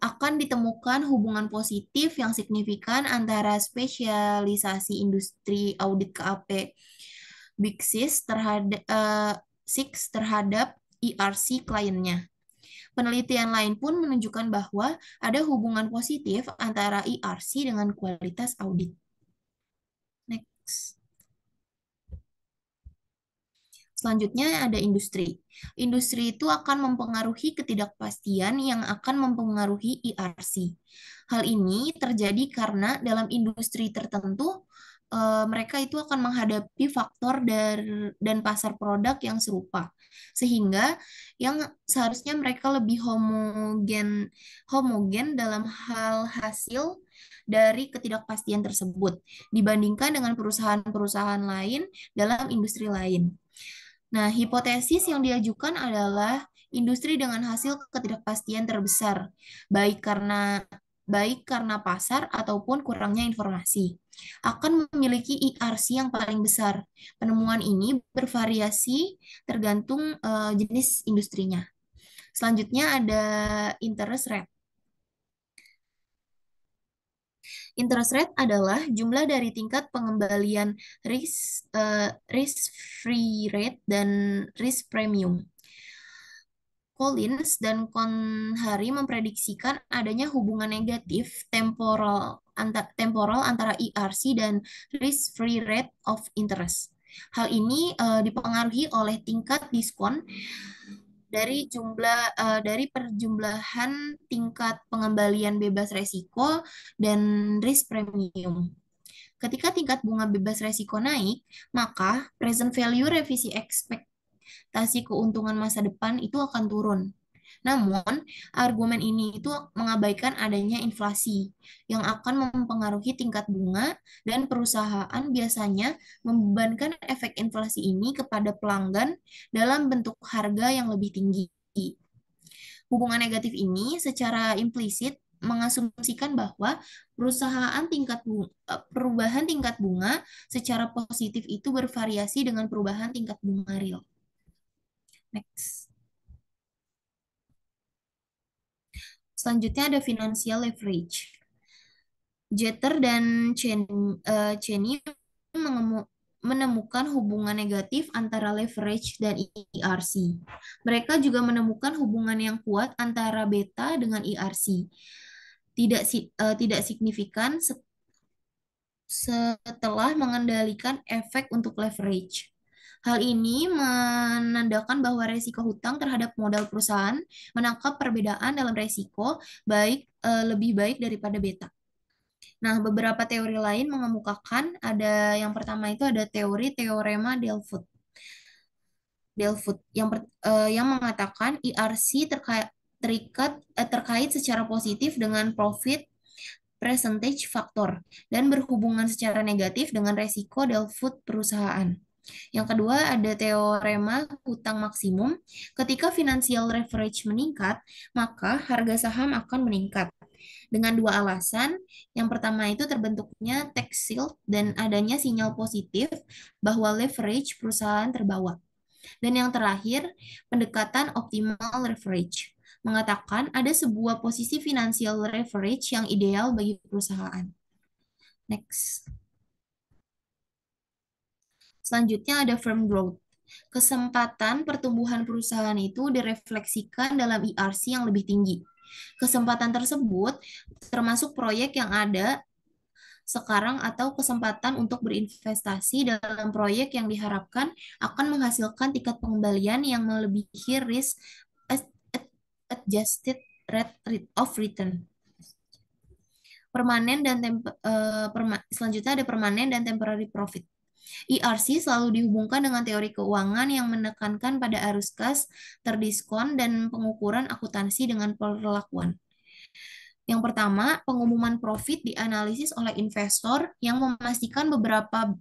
akan ditemukan hubungan positif yang signifikan antara spesialisasi industri audit KAP Big SIS terhadap eh, SIX terhadap ERC kliennya. Penelitian lain pun menunjukkan bahwa ada hubungan positif antara ERC dengan kualitas audit. Next. Selanjutnya ada industri. Industri itu akan mempengaruhi ketidakpastian yang akan mempengaruhi IRC. E Hal ini terjadi karena dalam industri tertentu uh, mereka itu akan menghadapi faktor dan dan pasar produk yang serupa sehingga yang seharusnya mereka lebih homogen homogen dalam hal hasil dari ketidakpastian tersebut dibandingkan dengan perusahaan-perusahaan lain dalam industri lain. Nah, hipotesis yang diajukan adalah industri dengan hasil ketidakpastian terbesar, baik karena baik karena pasar ataupun kurangnya informasi, akan memiliki IRC e yang paling besar. Penemuan ini bervariasi tergantung uh, jenis industrinya. Selanjutnya ada interest rate. Interest rate adalah jumlah dari tingkat pengembalian risk, uh, eh, risk free rate dan risk premium. Collins dan Konhari memprediksikan adanya hubungan negatif temporal antar, temporal antara ERC dan risk-free rate of interest. Hal ini uh, dipengaruhi oleh tingkat diskon dari jumlah uh, dari perjumlahan tingkat pengembalian bebas resiko dan risk premium. Ketika tingkat bunga bebas resiko naik, maka present value revisi expect ekspektasi keuntungan masa depan itu akan turun. Namun, argumen ini itu mengabaikan adanya inflasi yang akan mempengaruhi tingkat bunga dan perusahaan biasanya membebankan efek inflasi ini kepada pelanggan dalam bentuk harga yang lebih tinggi. Hubungan negatif ini secara implisit mengasumsikan bahwa perusahaan tingkat bunga, eh, perubahan tingkat bunga secara positif itu bervariasi dengan perubahan tingkat bunga real. Next. Selanjutnya ada financial leverage. Jeter dan eh, Cheney menemukan hubungan negatif antara leverage dan ERC. Mereka juga menemukan hubungan yang kuat antara beta dengan ERC. Tidak uh, tidak signifikan setelah mengendalikan efek untuk leverage. Hal ini menandakan bahwa resiko hutang terhadap modal perusahaan menangkap perbedaan dalam resiko baik eh, lebih baik daripada beta. Nah, beberapa teori lain mengemukakan ada yang pertama itu ada teori teorema Delphut. Delphut yang eh, yang mengatakan IRC e terkait terikat eh, terkait secara positif dengan profit percentage faktor dan berhubungan secara negatif dengan resiko Delfood perusahaan. Yang kedua ada teorema hutang maksimum. Ketika financial leverage meningkat, maka harga saham akan meningkat. Dengan dua alasan, yang pertama itu terbentuknya tax shield dan adanya sinyal positif bahwa leverage perusahaan terbawa. Dan yang terakhir, pendekatan optimal leverage mengatakan ada sebuah posisi financial leverage yang ideal bagi perusahaan. Next. Selanjutnya ada firm growth. Kesempatan pertumbuhan perusahaan itu direfleksikan dalam IRC e yang lebih tinggi. Kesempatan tersebut termasuk proyek yang ada sekarang atau kesempatan untuk berinvestasi dalam proyek yang diharapkan akan menghasilkan tingkat pengembalian yang melebihi risk adjusted rate, of return. Permanen dan uh, perma, selanjutnya ada permanen dan temporary profit. ERC selalu dihubungkan dengan teori keuangan yang menekankan pada arus kas, terdiskon, dan pengukuran akuntansi dengan perlakuan. Yang pertama, pengumuman profit dianalisis oleh investor yang memastikan beberapa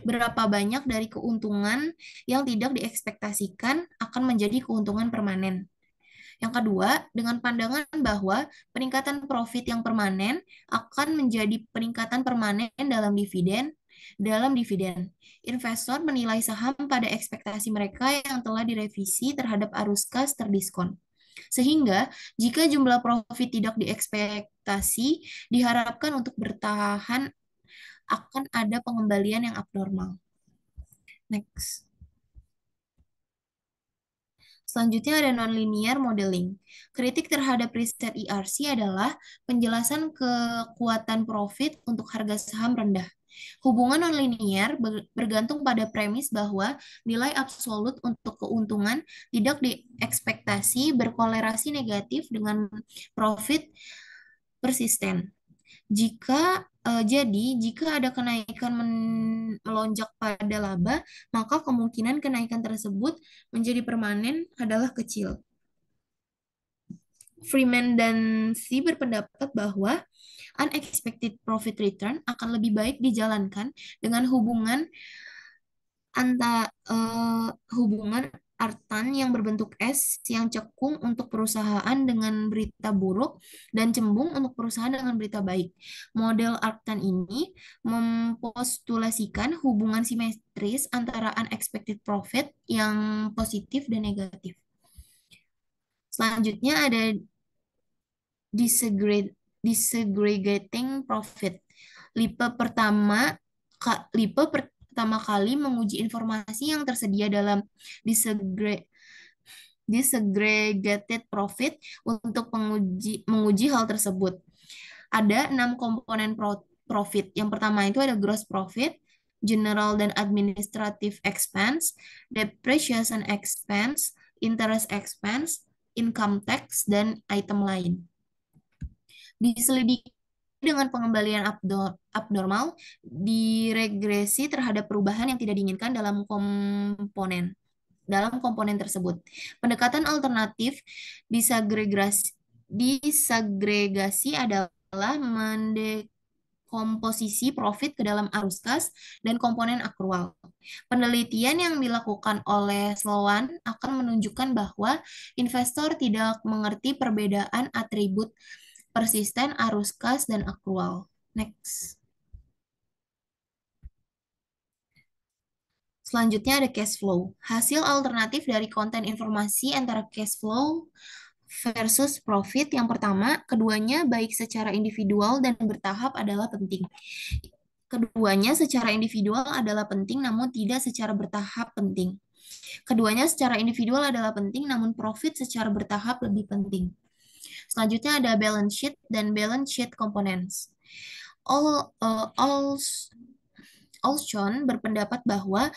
berapa banyak dari keuntungan yang tidak diekspektasikan akan menjadi keuntungan permanen. Yang kedua, dengan pandangan bahwa peningkatan profit yang permanen akan menjadi peningkatan permanen dalam dividen dalam dividen. Investor menilai saham pada ekspektasi mereka yang telah direvisi terhadap arus kas terdiskon. Sehingga jika jumlah profit tidak diekspektasi, diharapkan untuk bertahan akan ada pengembalian yang abnormal. Next. Selanjutnya ada nonlinear modeling. Kritik terhadap riset ERC adalah penjelasan kekuatan profit untuk harga saham rendah. Hubungan nonlinier bergantung pada premis bahwa nilai absolut untuk keuntungan tidak diekspektasi berkolerasi negatif dengan profit persisten. Jika uh, jadi jika ada kenaikan melonjak pada laba, maka kemungkinan kenaikan tersebut menjadi permanen adalah kecil. Freeman dan Si berpendapat bahwa unexpected profit return akan lebih baik dijalankan dengan hubungan anta uh, hubungan artan yang berbentuk S yang cekung untuk perusahaan dengan berita buruk dan cembung untuk perusahaan dengan berita baik. Model artan ini mempostulasikan hubungan simetris antara unexpected profit yang positif dan negatif. Selanjutnya ada disagree Disaggregating Profit. LIPE pertama ka, LIPE pertama kali menguji informasi yang tersedia dalam disegre disaggregated profit untuk menguji menguji hal tersebut. Ada enam komponen pro, profit. Yang pertama itu ada gross profit, general dan administrative expense, depreciation expense, interest expense, income tax, dan item lain diselidiki dengan pengembalian abnormal di regresi terhadap perubahan yang tidak diinginkan dalam komponen dalam komponen tersebut. Pendekatan alternatif disagregasi disagregasi adalah mendekomposisi profit ke dalam arus kas dan komponen akrual. Penelitian yang dilakukan oleh Sloan akan menunjukkan bahwa investor tidak mengerti perbedaan atribut persisten, arus kas, dan akrual. Next. Selanjutnya ada cash flow. Hasil alternatif dari konten informasi antara cash flow versus profit yang pertama, keduanya baik secara individual dan bertahap adalah penting. Keduanya secara individual adalah penting namun tidak secara bertahap penting. Keduanya secara individual adalah penting namun profit secara bertahap lebih penting. Selanjutnya ada balance sheet dan balance sheet components. All, uh, all, Olson berpendapat bahwa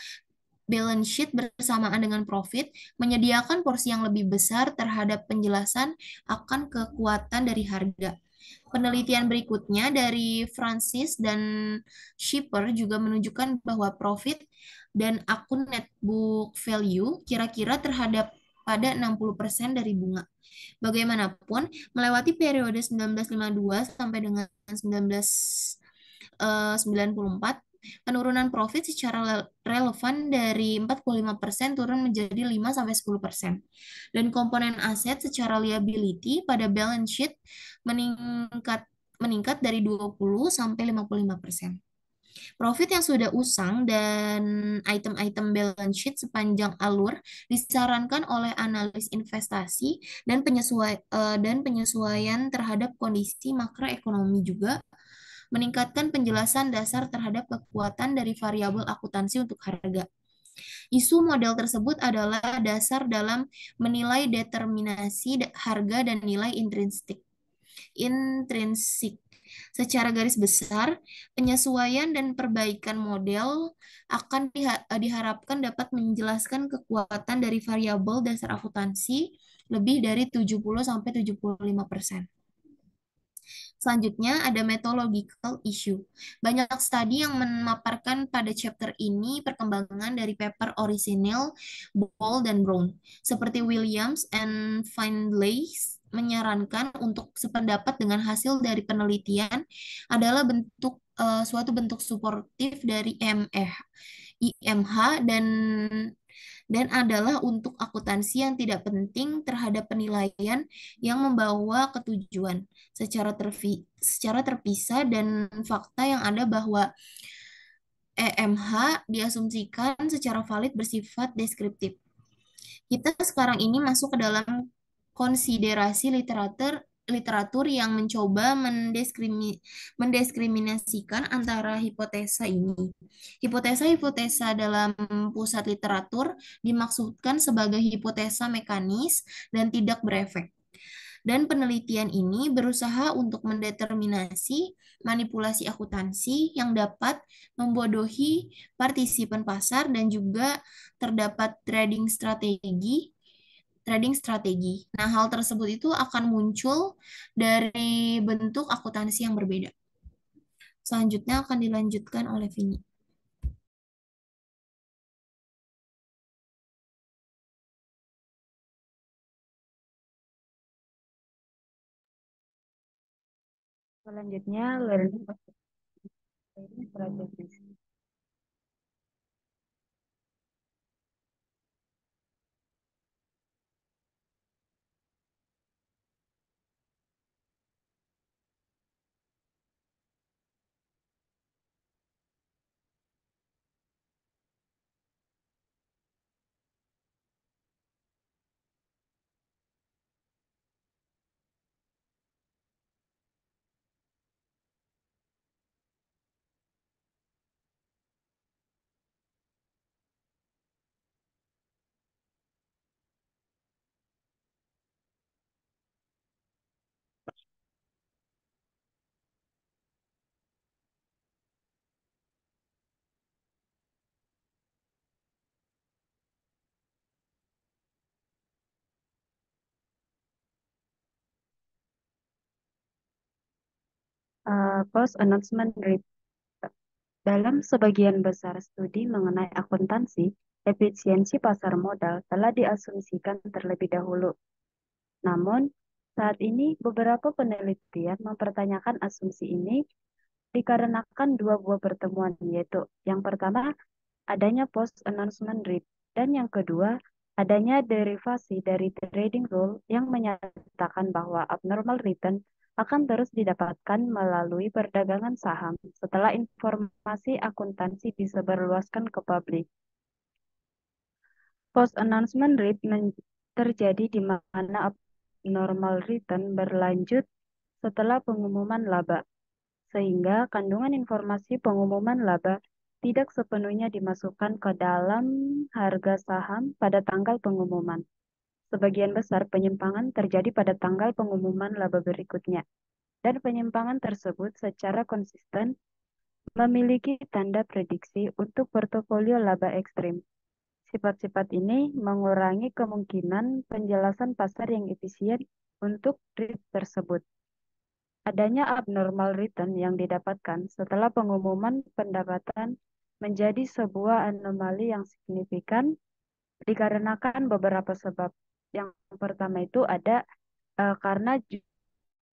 balance sheet bersamaan dengan profit menyediakan porsi yang lebih besar terhadap penjelasan akan kekuatan dari harga. Penelitian berikutnya dari Francis dan Shipper juga menunjukkan bahwa profit dan akun netbook value kira-kira terhadap pada 60% dari bunga. Bagaimanapun, melewati periode 1952 sampai dengan 1994, eh, penurunan profit secara relevan dari 45% turun menjadi 5 sampai 10%. Dan komponen aset secara liability pada balance sheet meningkat meningkat dari 20 sampai 55%. Profit yang sudah usang dan item-item balance sheet sepanjang alur disarankan oleh analis investasi dan penyesuai eh, dan penyesuaian terhadap kondisi makroekonomi juga meningkatkan penjelasan dasar terhadap kekuatan dari variabel akuntansi untuk harga. Isu model tersebut adalah dasar dalam menilai determinasi harga dan nilai intrinsik. Intrinsik Secara garis besar, penyesuaian dan perbaikan model akan eh, diharapkan dapat menjelaskan kekuatan dari variabel dasar akuntansi lebih dari 70 sampai 75 persen. Selanjutnya ada methodological issue. Banyak studi yang memaparkan pada chapter ini perkembangan dari paper original Ball dan Brown, seperti Williams and Findlay menyarankan untuk sependapat dengan hasil dari penelitian adalah bentuk uh, suatu bentuk suportif dari MH, IMH dan dan adalah untuk akuntansi yang tidak penting terhadap penilaian yang membawa ketujuan secara tervi, secara terpisah dan fakta yang ada bahwa EMH diasumsikan secara valid bersifat deskriptif. Kita sekarang ini masuk ke dalam konsiderasi literatur literatur yang mencoba mendeskrimi, mendiskriminasikan antara hipotesa ini. Hipotesa-hipotesa dalam pusat literatur dimaksudkan sebagai hipotesa mekanis dan tidak berefek. Dan penelitian ini berusaha untuk mendeterminasi manipulasi akuntansi yang dapat membodohi partisipan pasar dan juga terdapat trading strategi trading strategi. Nah, hal tersebut itu akan muncul dari bentuk akuntansi yang berbeda. Selanjutnya akan dilanjutkan oleh Vini. Selanjutnya, learning strategi. purpose announcement report. Dalam sebagian besar studi mengenai akuntansi, efisiensi pasar modal telah diasumsikan terlebih dahulu. Namun, saat ini beberapa penelitian mempertanyakan asumsi ini dikarenakan dua buah pertemuan, yaitu yang pertama adanya post-announcement rate dan yang kedua adanya derivasi dari trading rule yang menyatakan bahwa abnormal return akan terus didapatkan melalui perdagangan saham setelah informasi akuntansi disebarluaskan ke publik. Post-announcement read terjadi di mana abnormal return berlanjut setelah pengumuman laba, sehingga kandungan informasi pengumuman laba tidak sepenuhnya dimasukkan ke dalam harga saham pada tanggal pengumuman. Sebagian besar penyimpangan terjadi pada tanggal pengumuman laba berikutnya, dan penyimpangan tersebut secara konsisten memiliki tanda prediksi untuk portofolio laba ekstrim. Sifat-sifat ini mengurangi kemungkinan penjelasan pasar yang efisien untuk trip tersebut. Adanya abnormal return yang didapatkan setelah pengumuman pendapatan menjadi sebuah anomali yang signifikan dikarenakan beberapa sebab, yang pertama itu ada uh, karena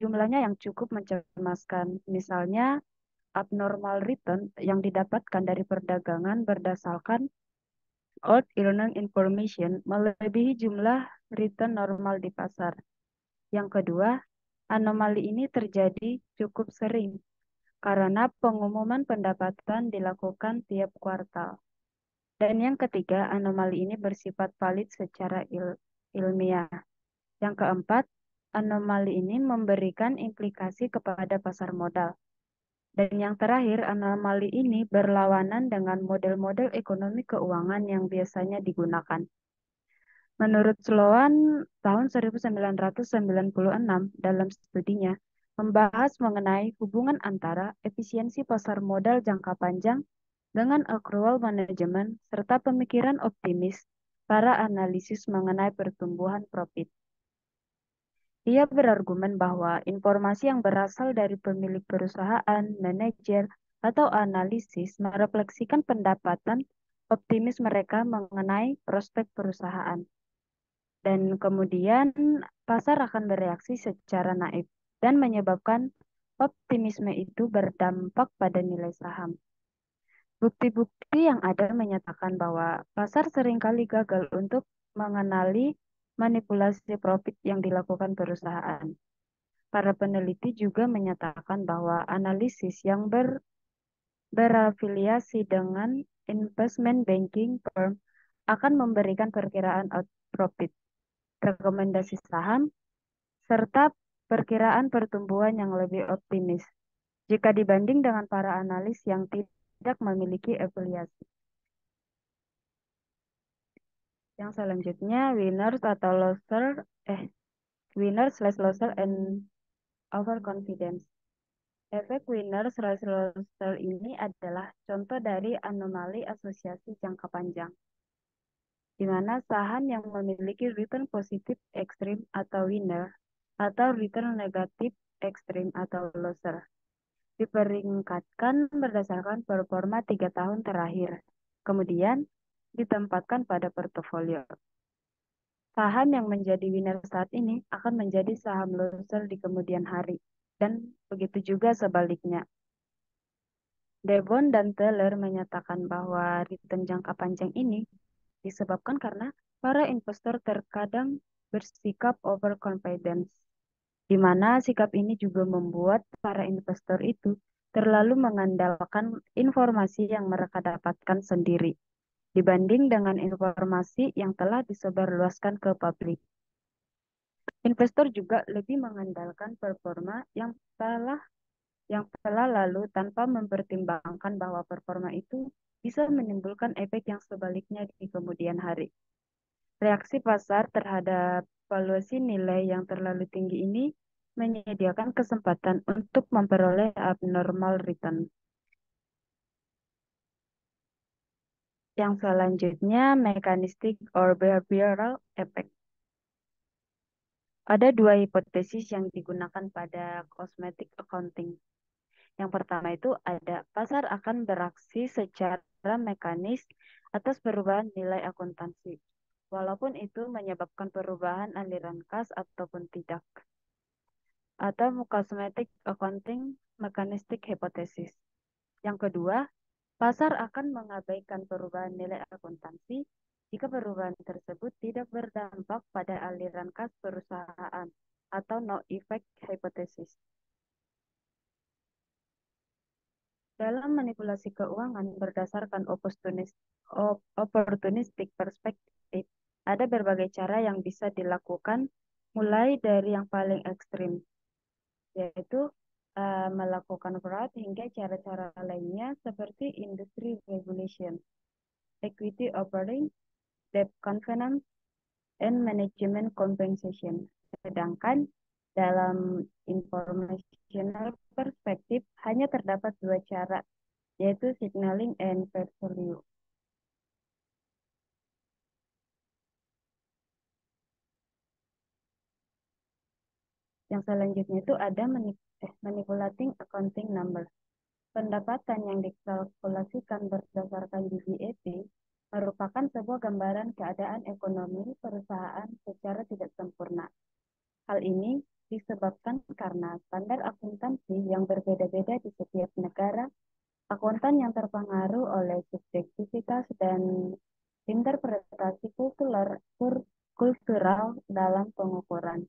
jumlahnya yang cukup mencemaskan. Misalnya abnormal return yang didapatkan dari perdagangan berdasarkan old earning information melebihi jumlah return normal di pasar. Yang kedua, anomali ini terjadi cukup sering karena pengumuman pendapatan dilakukan tiap kuartal. Dan yang ketiga, anomali ini bersifat valid secara ilmiah. Yang keempat, anomali ini memberikan implikasi kepada pasar modal. Dan yang terakhir, anomali ini berlawanan dengan model-model ekonomi keuangan yang biasanya digunakan. Menurut Sloan, tahun 1996 dalam studinya, membahas mengenai hubungan antara efisiensi pasar modal jangka panjang dengan accrual management serta pemikiran optimis para analisis mengenai pertumbuhan profit. Ia berargumen bahwa informasi yang berasal dari pemilik perusahaan, manajer, atau analisis merefleksikan pendapatan optimis mereka mengenai prospek perusahaan. Dan kemudian pasar akan bereaksi secara naif dan menyebabkan optimisme itu berdampak pada nilai saham. Bukti-bukti yang ada menyatakan bahwa pasar seringkali gagal untuk mengenali manipulasi profit yang dilakukan perusahaan. Para peneliti juga menyatakan bahwa analisis yang ber, berafiliasi dengan investment banking firm akan memberikan perkiraan out profit, rekomendasi saham, serta perkiraan pertumbuhan yang lebih optimis jika dibanding dengan para analis yang tidak tidak memiliki afiliasi. Yang selanjutnya winners atau loser eh winner slash loser and overconfidence. Efek winner slash loser ini adalah contoh dari anomali asosiasi jangka panjang, di mana saham yang memiliki return positif ekstrim atau winner atau return negatif ekstrim atau loser diperingkatkan berdasarkan performa tiga tahun terakhir. Kemudian, ditempatkan pada portofolio. Saham yang menjadi winner saat ini akan menjadi saham loser di kemudian hari, dan begitu juga sebaliknya. Devon dan Taylor menyatakan bahwa return jangka panjang ini disebabkan karena para investor terkadang bersikap overconfidence di mana sikap ini juga membuat para investor itu terlalu mengandalkan informasi yang mereka dapatkan sendiri dibanding dengan informasi yang telah disebarluaskan ke publik. Investor juga lebih mengandalkan performa yang telah yang telah lalu tanpa mempertimbangkan bahwa performa itu bisa menimbulkan efek yang sebaliknya di kemudian hari. Reaksi pasar terhadap Evaluasi nilai yang terlalu tinggi ini menyediakan kesempatan untuk memperoleh abnormal return. Yang selanjutnya, mekanistik or behavioral effect. Ada dua hipotesis yang digunakan pada cosmetic accounting. Yang pertama itu ada pasar akan beraksi secara mekanis atas perubahan nilai akuntansi walaupun itu menyebabkan perubahan aliran kas ataupun tidak. Atau cosmetic accounting mechanistic hypothesis. Yang kedua, pasar akan mengabaikan perubahan nilai akuntansi jika perubahan tersebut tidak berdampak pada aliran kas perusahaan atau no effect hypothesis. Dalam manipulasi keuangan berdasarkan opportunistic perspective. Ada berbagai cara yang bisa dilakukan, mulai dari yang paling ekstrim, yaitu uh, melakukan fraud hingga cara-cara lainnya seperti industry regulation, equity offering, debt covenant, and management compensation. Sedangkan dalam informational perspektif hanya terdapat dua cara, yaitu signaling and fair value. Yang selanjutnya itu ada eh, manipulating accounting number. Pendapatan yang dikalkulasikan berdasarkan GDP merupakan sebuah gambaran keadaan ekonomi perusahaan secara tidak sempurna. Hal ini disebabkan karena standar akuntansi yang berbeda-beda di setiap negara, akuntan yang terpengaruh oleh subjektivitas dan interpretasi kultural dalam pengukuran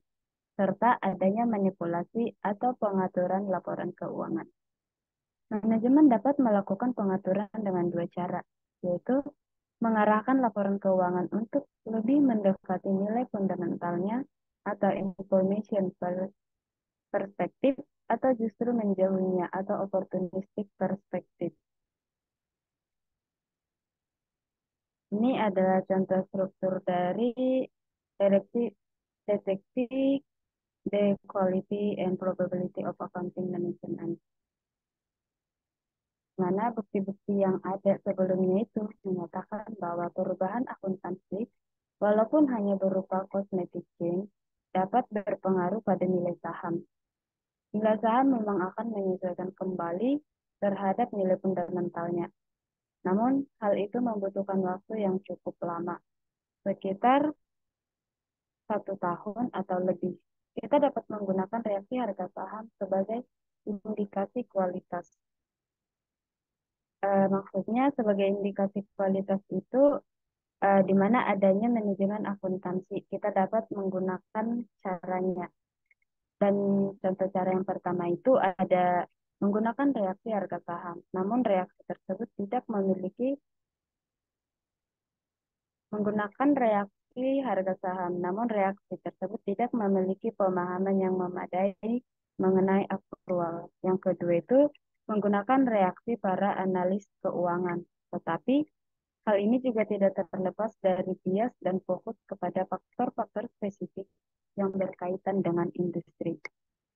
serta adanya manipulasi atau pengaturan laporan keuangan. Manajemen dapat melakukan pengaturan dengan dua cara, yaitu mengarahkan laporan keuangan untuk lebih mendekati nilai fundamentalnya atau information perspektif atau justru menjauhinya atau opportunistic perspektif. Ini adalah contoh struktur dari deteksi, deteksi The quality and probability of accounting management. Mana bukti-bukti yang ada sebelumnya itu menyatakan bahwa perubahan akuntansi, walaupun hanya berupa kosmetik change, dapat berpengaruh pada nilai saham. Nilai saham memang akan menyesuaikan kembali terhadap nilai fundamentalnya. Namun, hal itu membutuhkan waktu yang cukup lama, sekitar satu tahun atau lebih. Kita dapat menggunakan reaksi harga saham sebagai indikasi kualitas. E, maksudnya sebagai indikasi kualitas itu e, di mana adanya manajemen akuntansi. Kita dapat menggunakan caranya. Dan contoh cara yang pertama itu ada menggunakan reaksi harga saham. Namun reaksi tersebut tidak memiliki menggunakan reaksi harga saham, namun reaksi tersebut tidak memiliki pemahaman yang memadai mengenai aktual. Yang kedua itu menggunakan reaksi para analis keuangan, tetapi hal ini juga tidak terlepas dari bias dan fokus kepada faktor-faktor spesifik yang berkaitan dengan industri.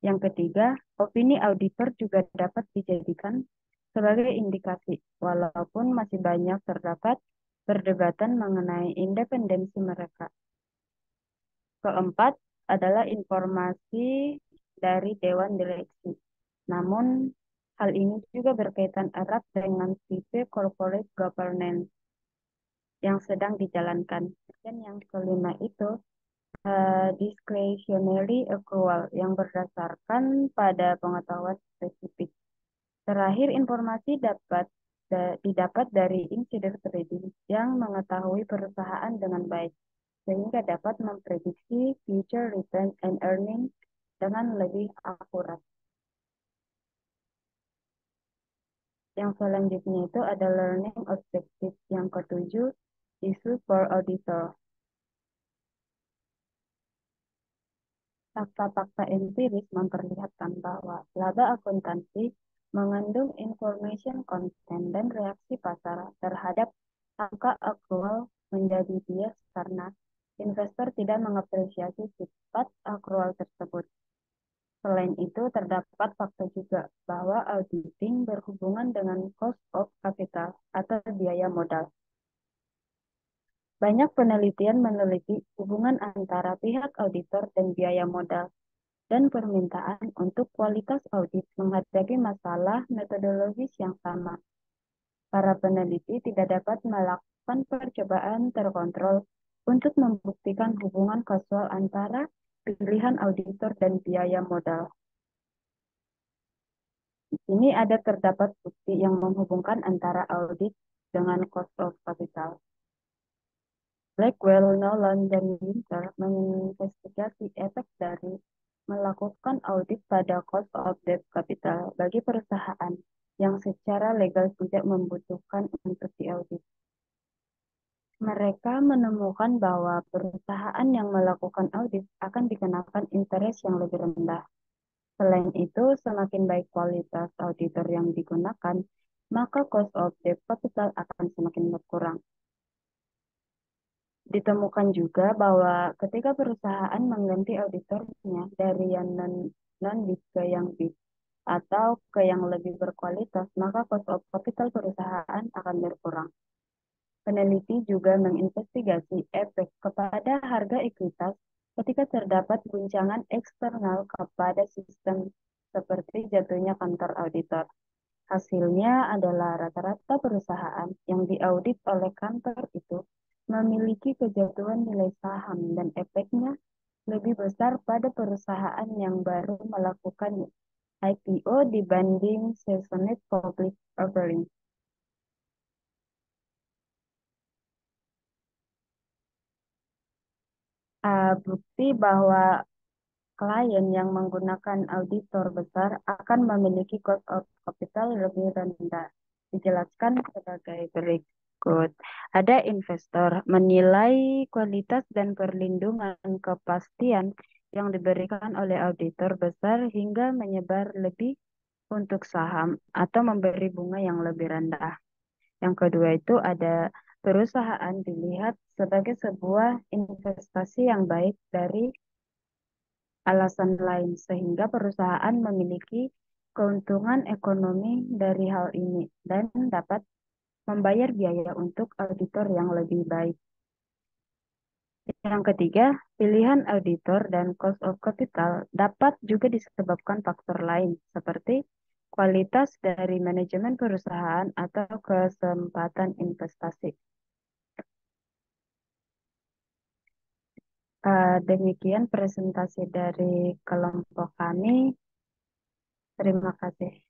Yang ketiga, opini auditor juga dapat dijadikan sebagai indikasi, walaupun masih banyak terdapat perdebatan mengenai independensi mereka. Keempat adalah informasi dari Dewan Direksi. Namun, hal ini juga berkaitan erat dengan sisi corporate governance yang sedang dijalankan. Dan yang kelima itu uh, discretionary accrual yang berdasarkan pada pengetahuan spesifik. Terakhir, informasi dapat da didapat dari insider trading yang mengetahui perusahaan dengan baik, sehingga dapat memprediksi future return and earnings dengan lebih akurat. Yang selanjutnya itu ada learning objective yang ketujuh, issue for auditor. Fakta-fakta empiris memperlihatkan bahwa laba akuntansi mengandung information content dan reaksi pasar terhadap angka aktual menjadi bias karena investor tidak mengapresiasi sifat akrual tersebut. Selain itu, terdapat fakta juga bahwa auditing berhubungan dengan cost of capital atau biaya modal. Banyak penelitian meneliti hubungan antara pihak auditor dan biaya modal dan permintaan untuk kualitas audit menghadapi masalah metodologis yang sama. Para peneliti tidak dapat melakukan percobaan terkontrol untuk membuktikan hubungan kasual antara pilihan auditor dan biaya modal. Di sini ada terdapat bukti yang menghubungkan antara audit dengan cost of capital. Blackwell, Nolan, dan Winter menginvestigasi efek dari melakukan audit pada cost of debt capital bagi perusahaan yang secara legal tidak membutuhkan untuk diaudit. Mereka menemukan bahwa perusahaan yang melakukan audit akan dikenakan interest yang lebih rendah. Selain itu, semakin baik kualitas auditor yang digunakan, maka cost of debt capital akan semakin berkurang. Ditemukan juga bahwa ketika perusahaan mengganti auditornya dari yang non, non big ke yang big atau ke yang lebih berkualitas, maka cost of capital perusahaan akan berkurang. Peneliti juga menginvestigasi efek kepada harga ekuitas ketika terdapat guncangan eksternal kepada sistem seperti jatuhnya kantor auditor. Hasilnya adalah rata-rata perusahaan yang diaudit oleh kantor itu memiliki kejatuhan nilai saham dan efeknya lebih besar pada perusahaan yang baru melakukan IPO dibanding seasoned public offering. Uh, bukti bahwa klien yang menggunakan auditor besar akan memiliki cost of capital lebih rendah dijelaskan sebagai berikut berikut. Ada investor menilai kualitas dan perlindungan kepastian yang diberikan oleh auditor besar hingga menyebar lebih untuk saham atau memberi bunga yang lebih rendah. Yang kedua itu ada perusahaan dilihat sebagai sebuah investasi yang baik dari alasan lain sehingga perusahaan memiliki keuntungan ekonomi dari hal ini dan dapat membayar biaya untuk auditor yang lebih baik. Yang ketiga, pilihan auditor dan cost of capital dapat juga disebabkan faktor lain, seperti kualitas dari manajemen perusahaan atau kesempatan investasi. Eh, demikian presentasi dari kelompok kami. Terima kasih.